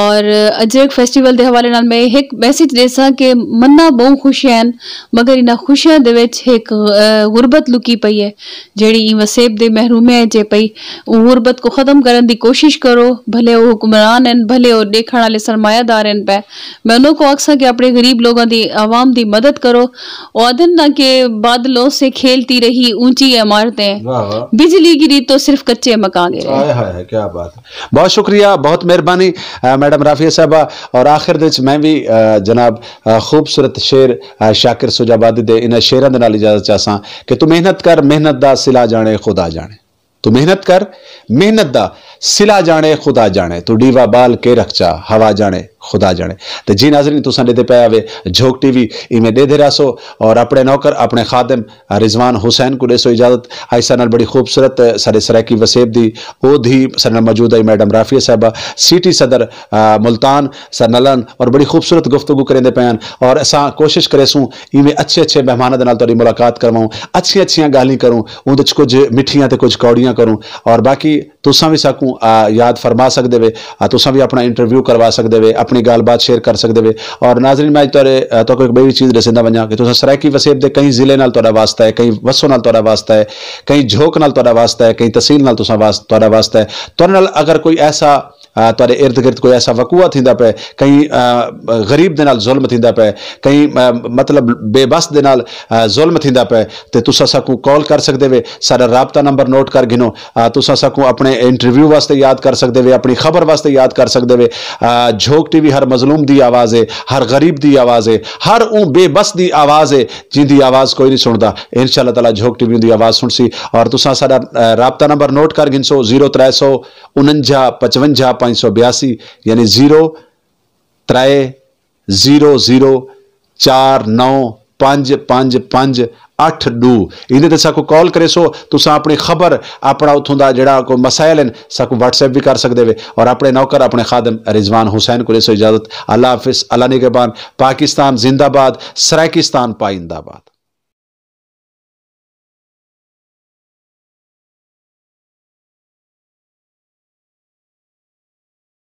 और अजरक फेस्टिवल के हवाले मैं एक मैसेज दे सन्ना बहुत खुश हैं मगर इन्ह खुशियां एक गुरबत लुकी पई है जी वसेब के महरूमे चे पई गुर्बत को खत्म करने की कोशिश करो भले वह हुक्मरान हैं भले और देखने वाले सरमायादार हैं पै मैं उन्होंने को आखसा कि अपने गरीब लोगों की आवाम की मदद करो औदना के बादलों से खेलती रही ऊंची इमारतें बिजली गिरी तो सिर्फ कच्चे मकान गिरे हाय क्या बात है बहुत शुक्रिया बहुत मेहरबानी मैडम राफिया साहबा और आखिर मैं भी जनाब खूबसूरत शेर शाकिर सुजाबादी दे इन शेरों के नाल इजाजत चाहसा कि तू मेहनत कर मेहनत दा सिला जाने खुदा जाने तू मेहनत कर मेहनत दा सिला जाने खुदा जाने तू डीवा बाल के रखचा हवा जाने ખુદા જાણે તે જી નાઝરીન તુસાં ડેદે પયા टीवी જોક ટીવી ઈમે ડેદે રાસો और अपने नौकर अपने खादिम रिजवान हुसैन को दे सो इजाजत आयसा नाल बड़ी खूबसूरत साढ़े सराकी वसेब दी ओ धी सर मौजूद आई मैडम राफिया साहबा सिटी सदर मुल्तान सर नलन और बड़ी खूबसूरत गुफ्तगु करेंदे पैन और अस कोशिश करेसूँ इवें अच्छे अच्छे मेहमान के मुलाकात करवाऊँ अच्छी अच्छी गाली करूँ उन्हें कुछ मिठिया तो कुछ कौड़ियाँ करूँ और बाकी तुसा भी सकूँ याद फरमा सकते वे तुसा भी अपना इंटरव्यू करवा सकते वे अपनी गलबात शेयर कर सकते हुए और नाजरीन मैं अज तो एक बड़ी चीज़ दसदा वजा कि तुम सरायकी वसेब के कई जिले वास्ता है कई वसों ना वास्ता है कई झोंक ना वास्ता है कई तहसील ना वास्ता है तो अगर कोई ऐसा तेरे इर्द गिर्द कोई ऐसा वकूआ थी पै कई ग़रीब के ज़ुल्म थींदा पिया कई मतलब बेबस के नाल ज़ुल्म थींदा तो तुस असांकू कॉल कर सकते वे सारा रबता नंबर नोट कर गिनो तुसा को अपने इंटरव्यू वास्ते याद कर सकते वे अपनी खबर वास्ते याद कर सकते वे झोक टी वी हर मजलूम की आवाज़ है हर गरीब की आवाज़ है हर ऊ बेबस की आवाज़ है जिंदी आवाज़ कोई नहीं सुनता इन शाला तला झोक टी वी की आवाज़ सुनसी और तुसा सा रबता नंबर नोट कर गिनसो जीरो त्रै सौ उन्ंजा पचवंजा पाँच सौ बयासी यानी जीरो त्रै जीरो जीरो चार नौ पांच पांच पांच अठ डू इन तो सको कॉल करे सो तुस तो अपनी खबर अपना उतों का जोड़ा कोई मसायल है सको व्हाट्सएप भी कर सकते वे और अपने नौकर अपने खादम रिजवान हुसैन को सो इजाजत अल्लाह हाफिज अल्लाह निगबान पाकिस्तान जिंदाबाद सराकिस्तान पाइंदाबाद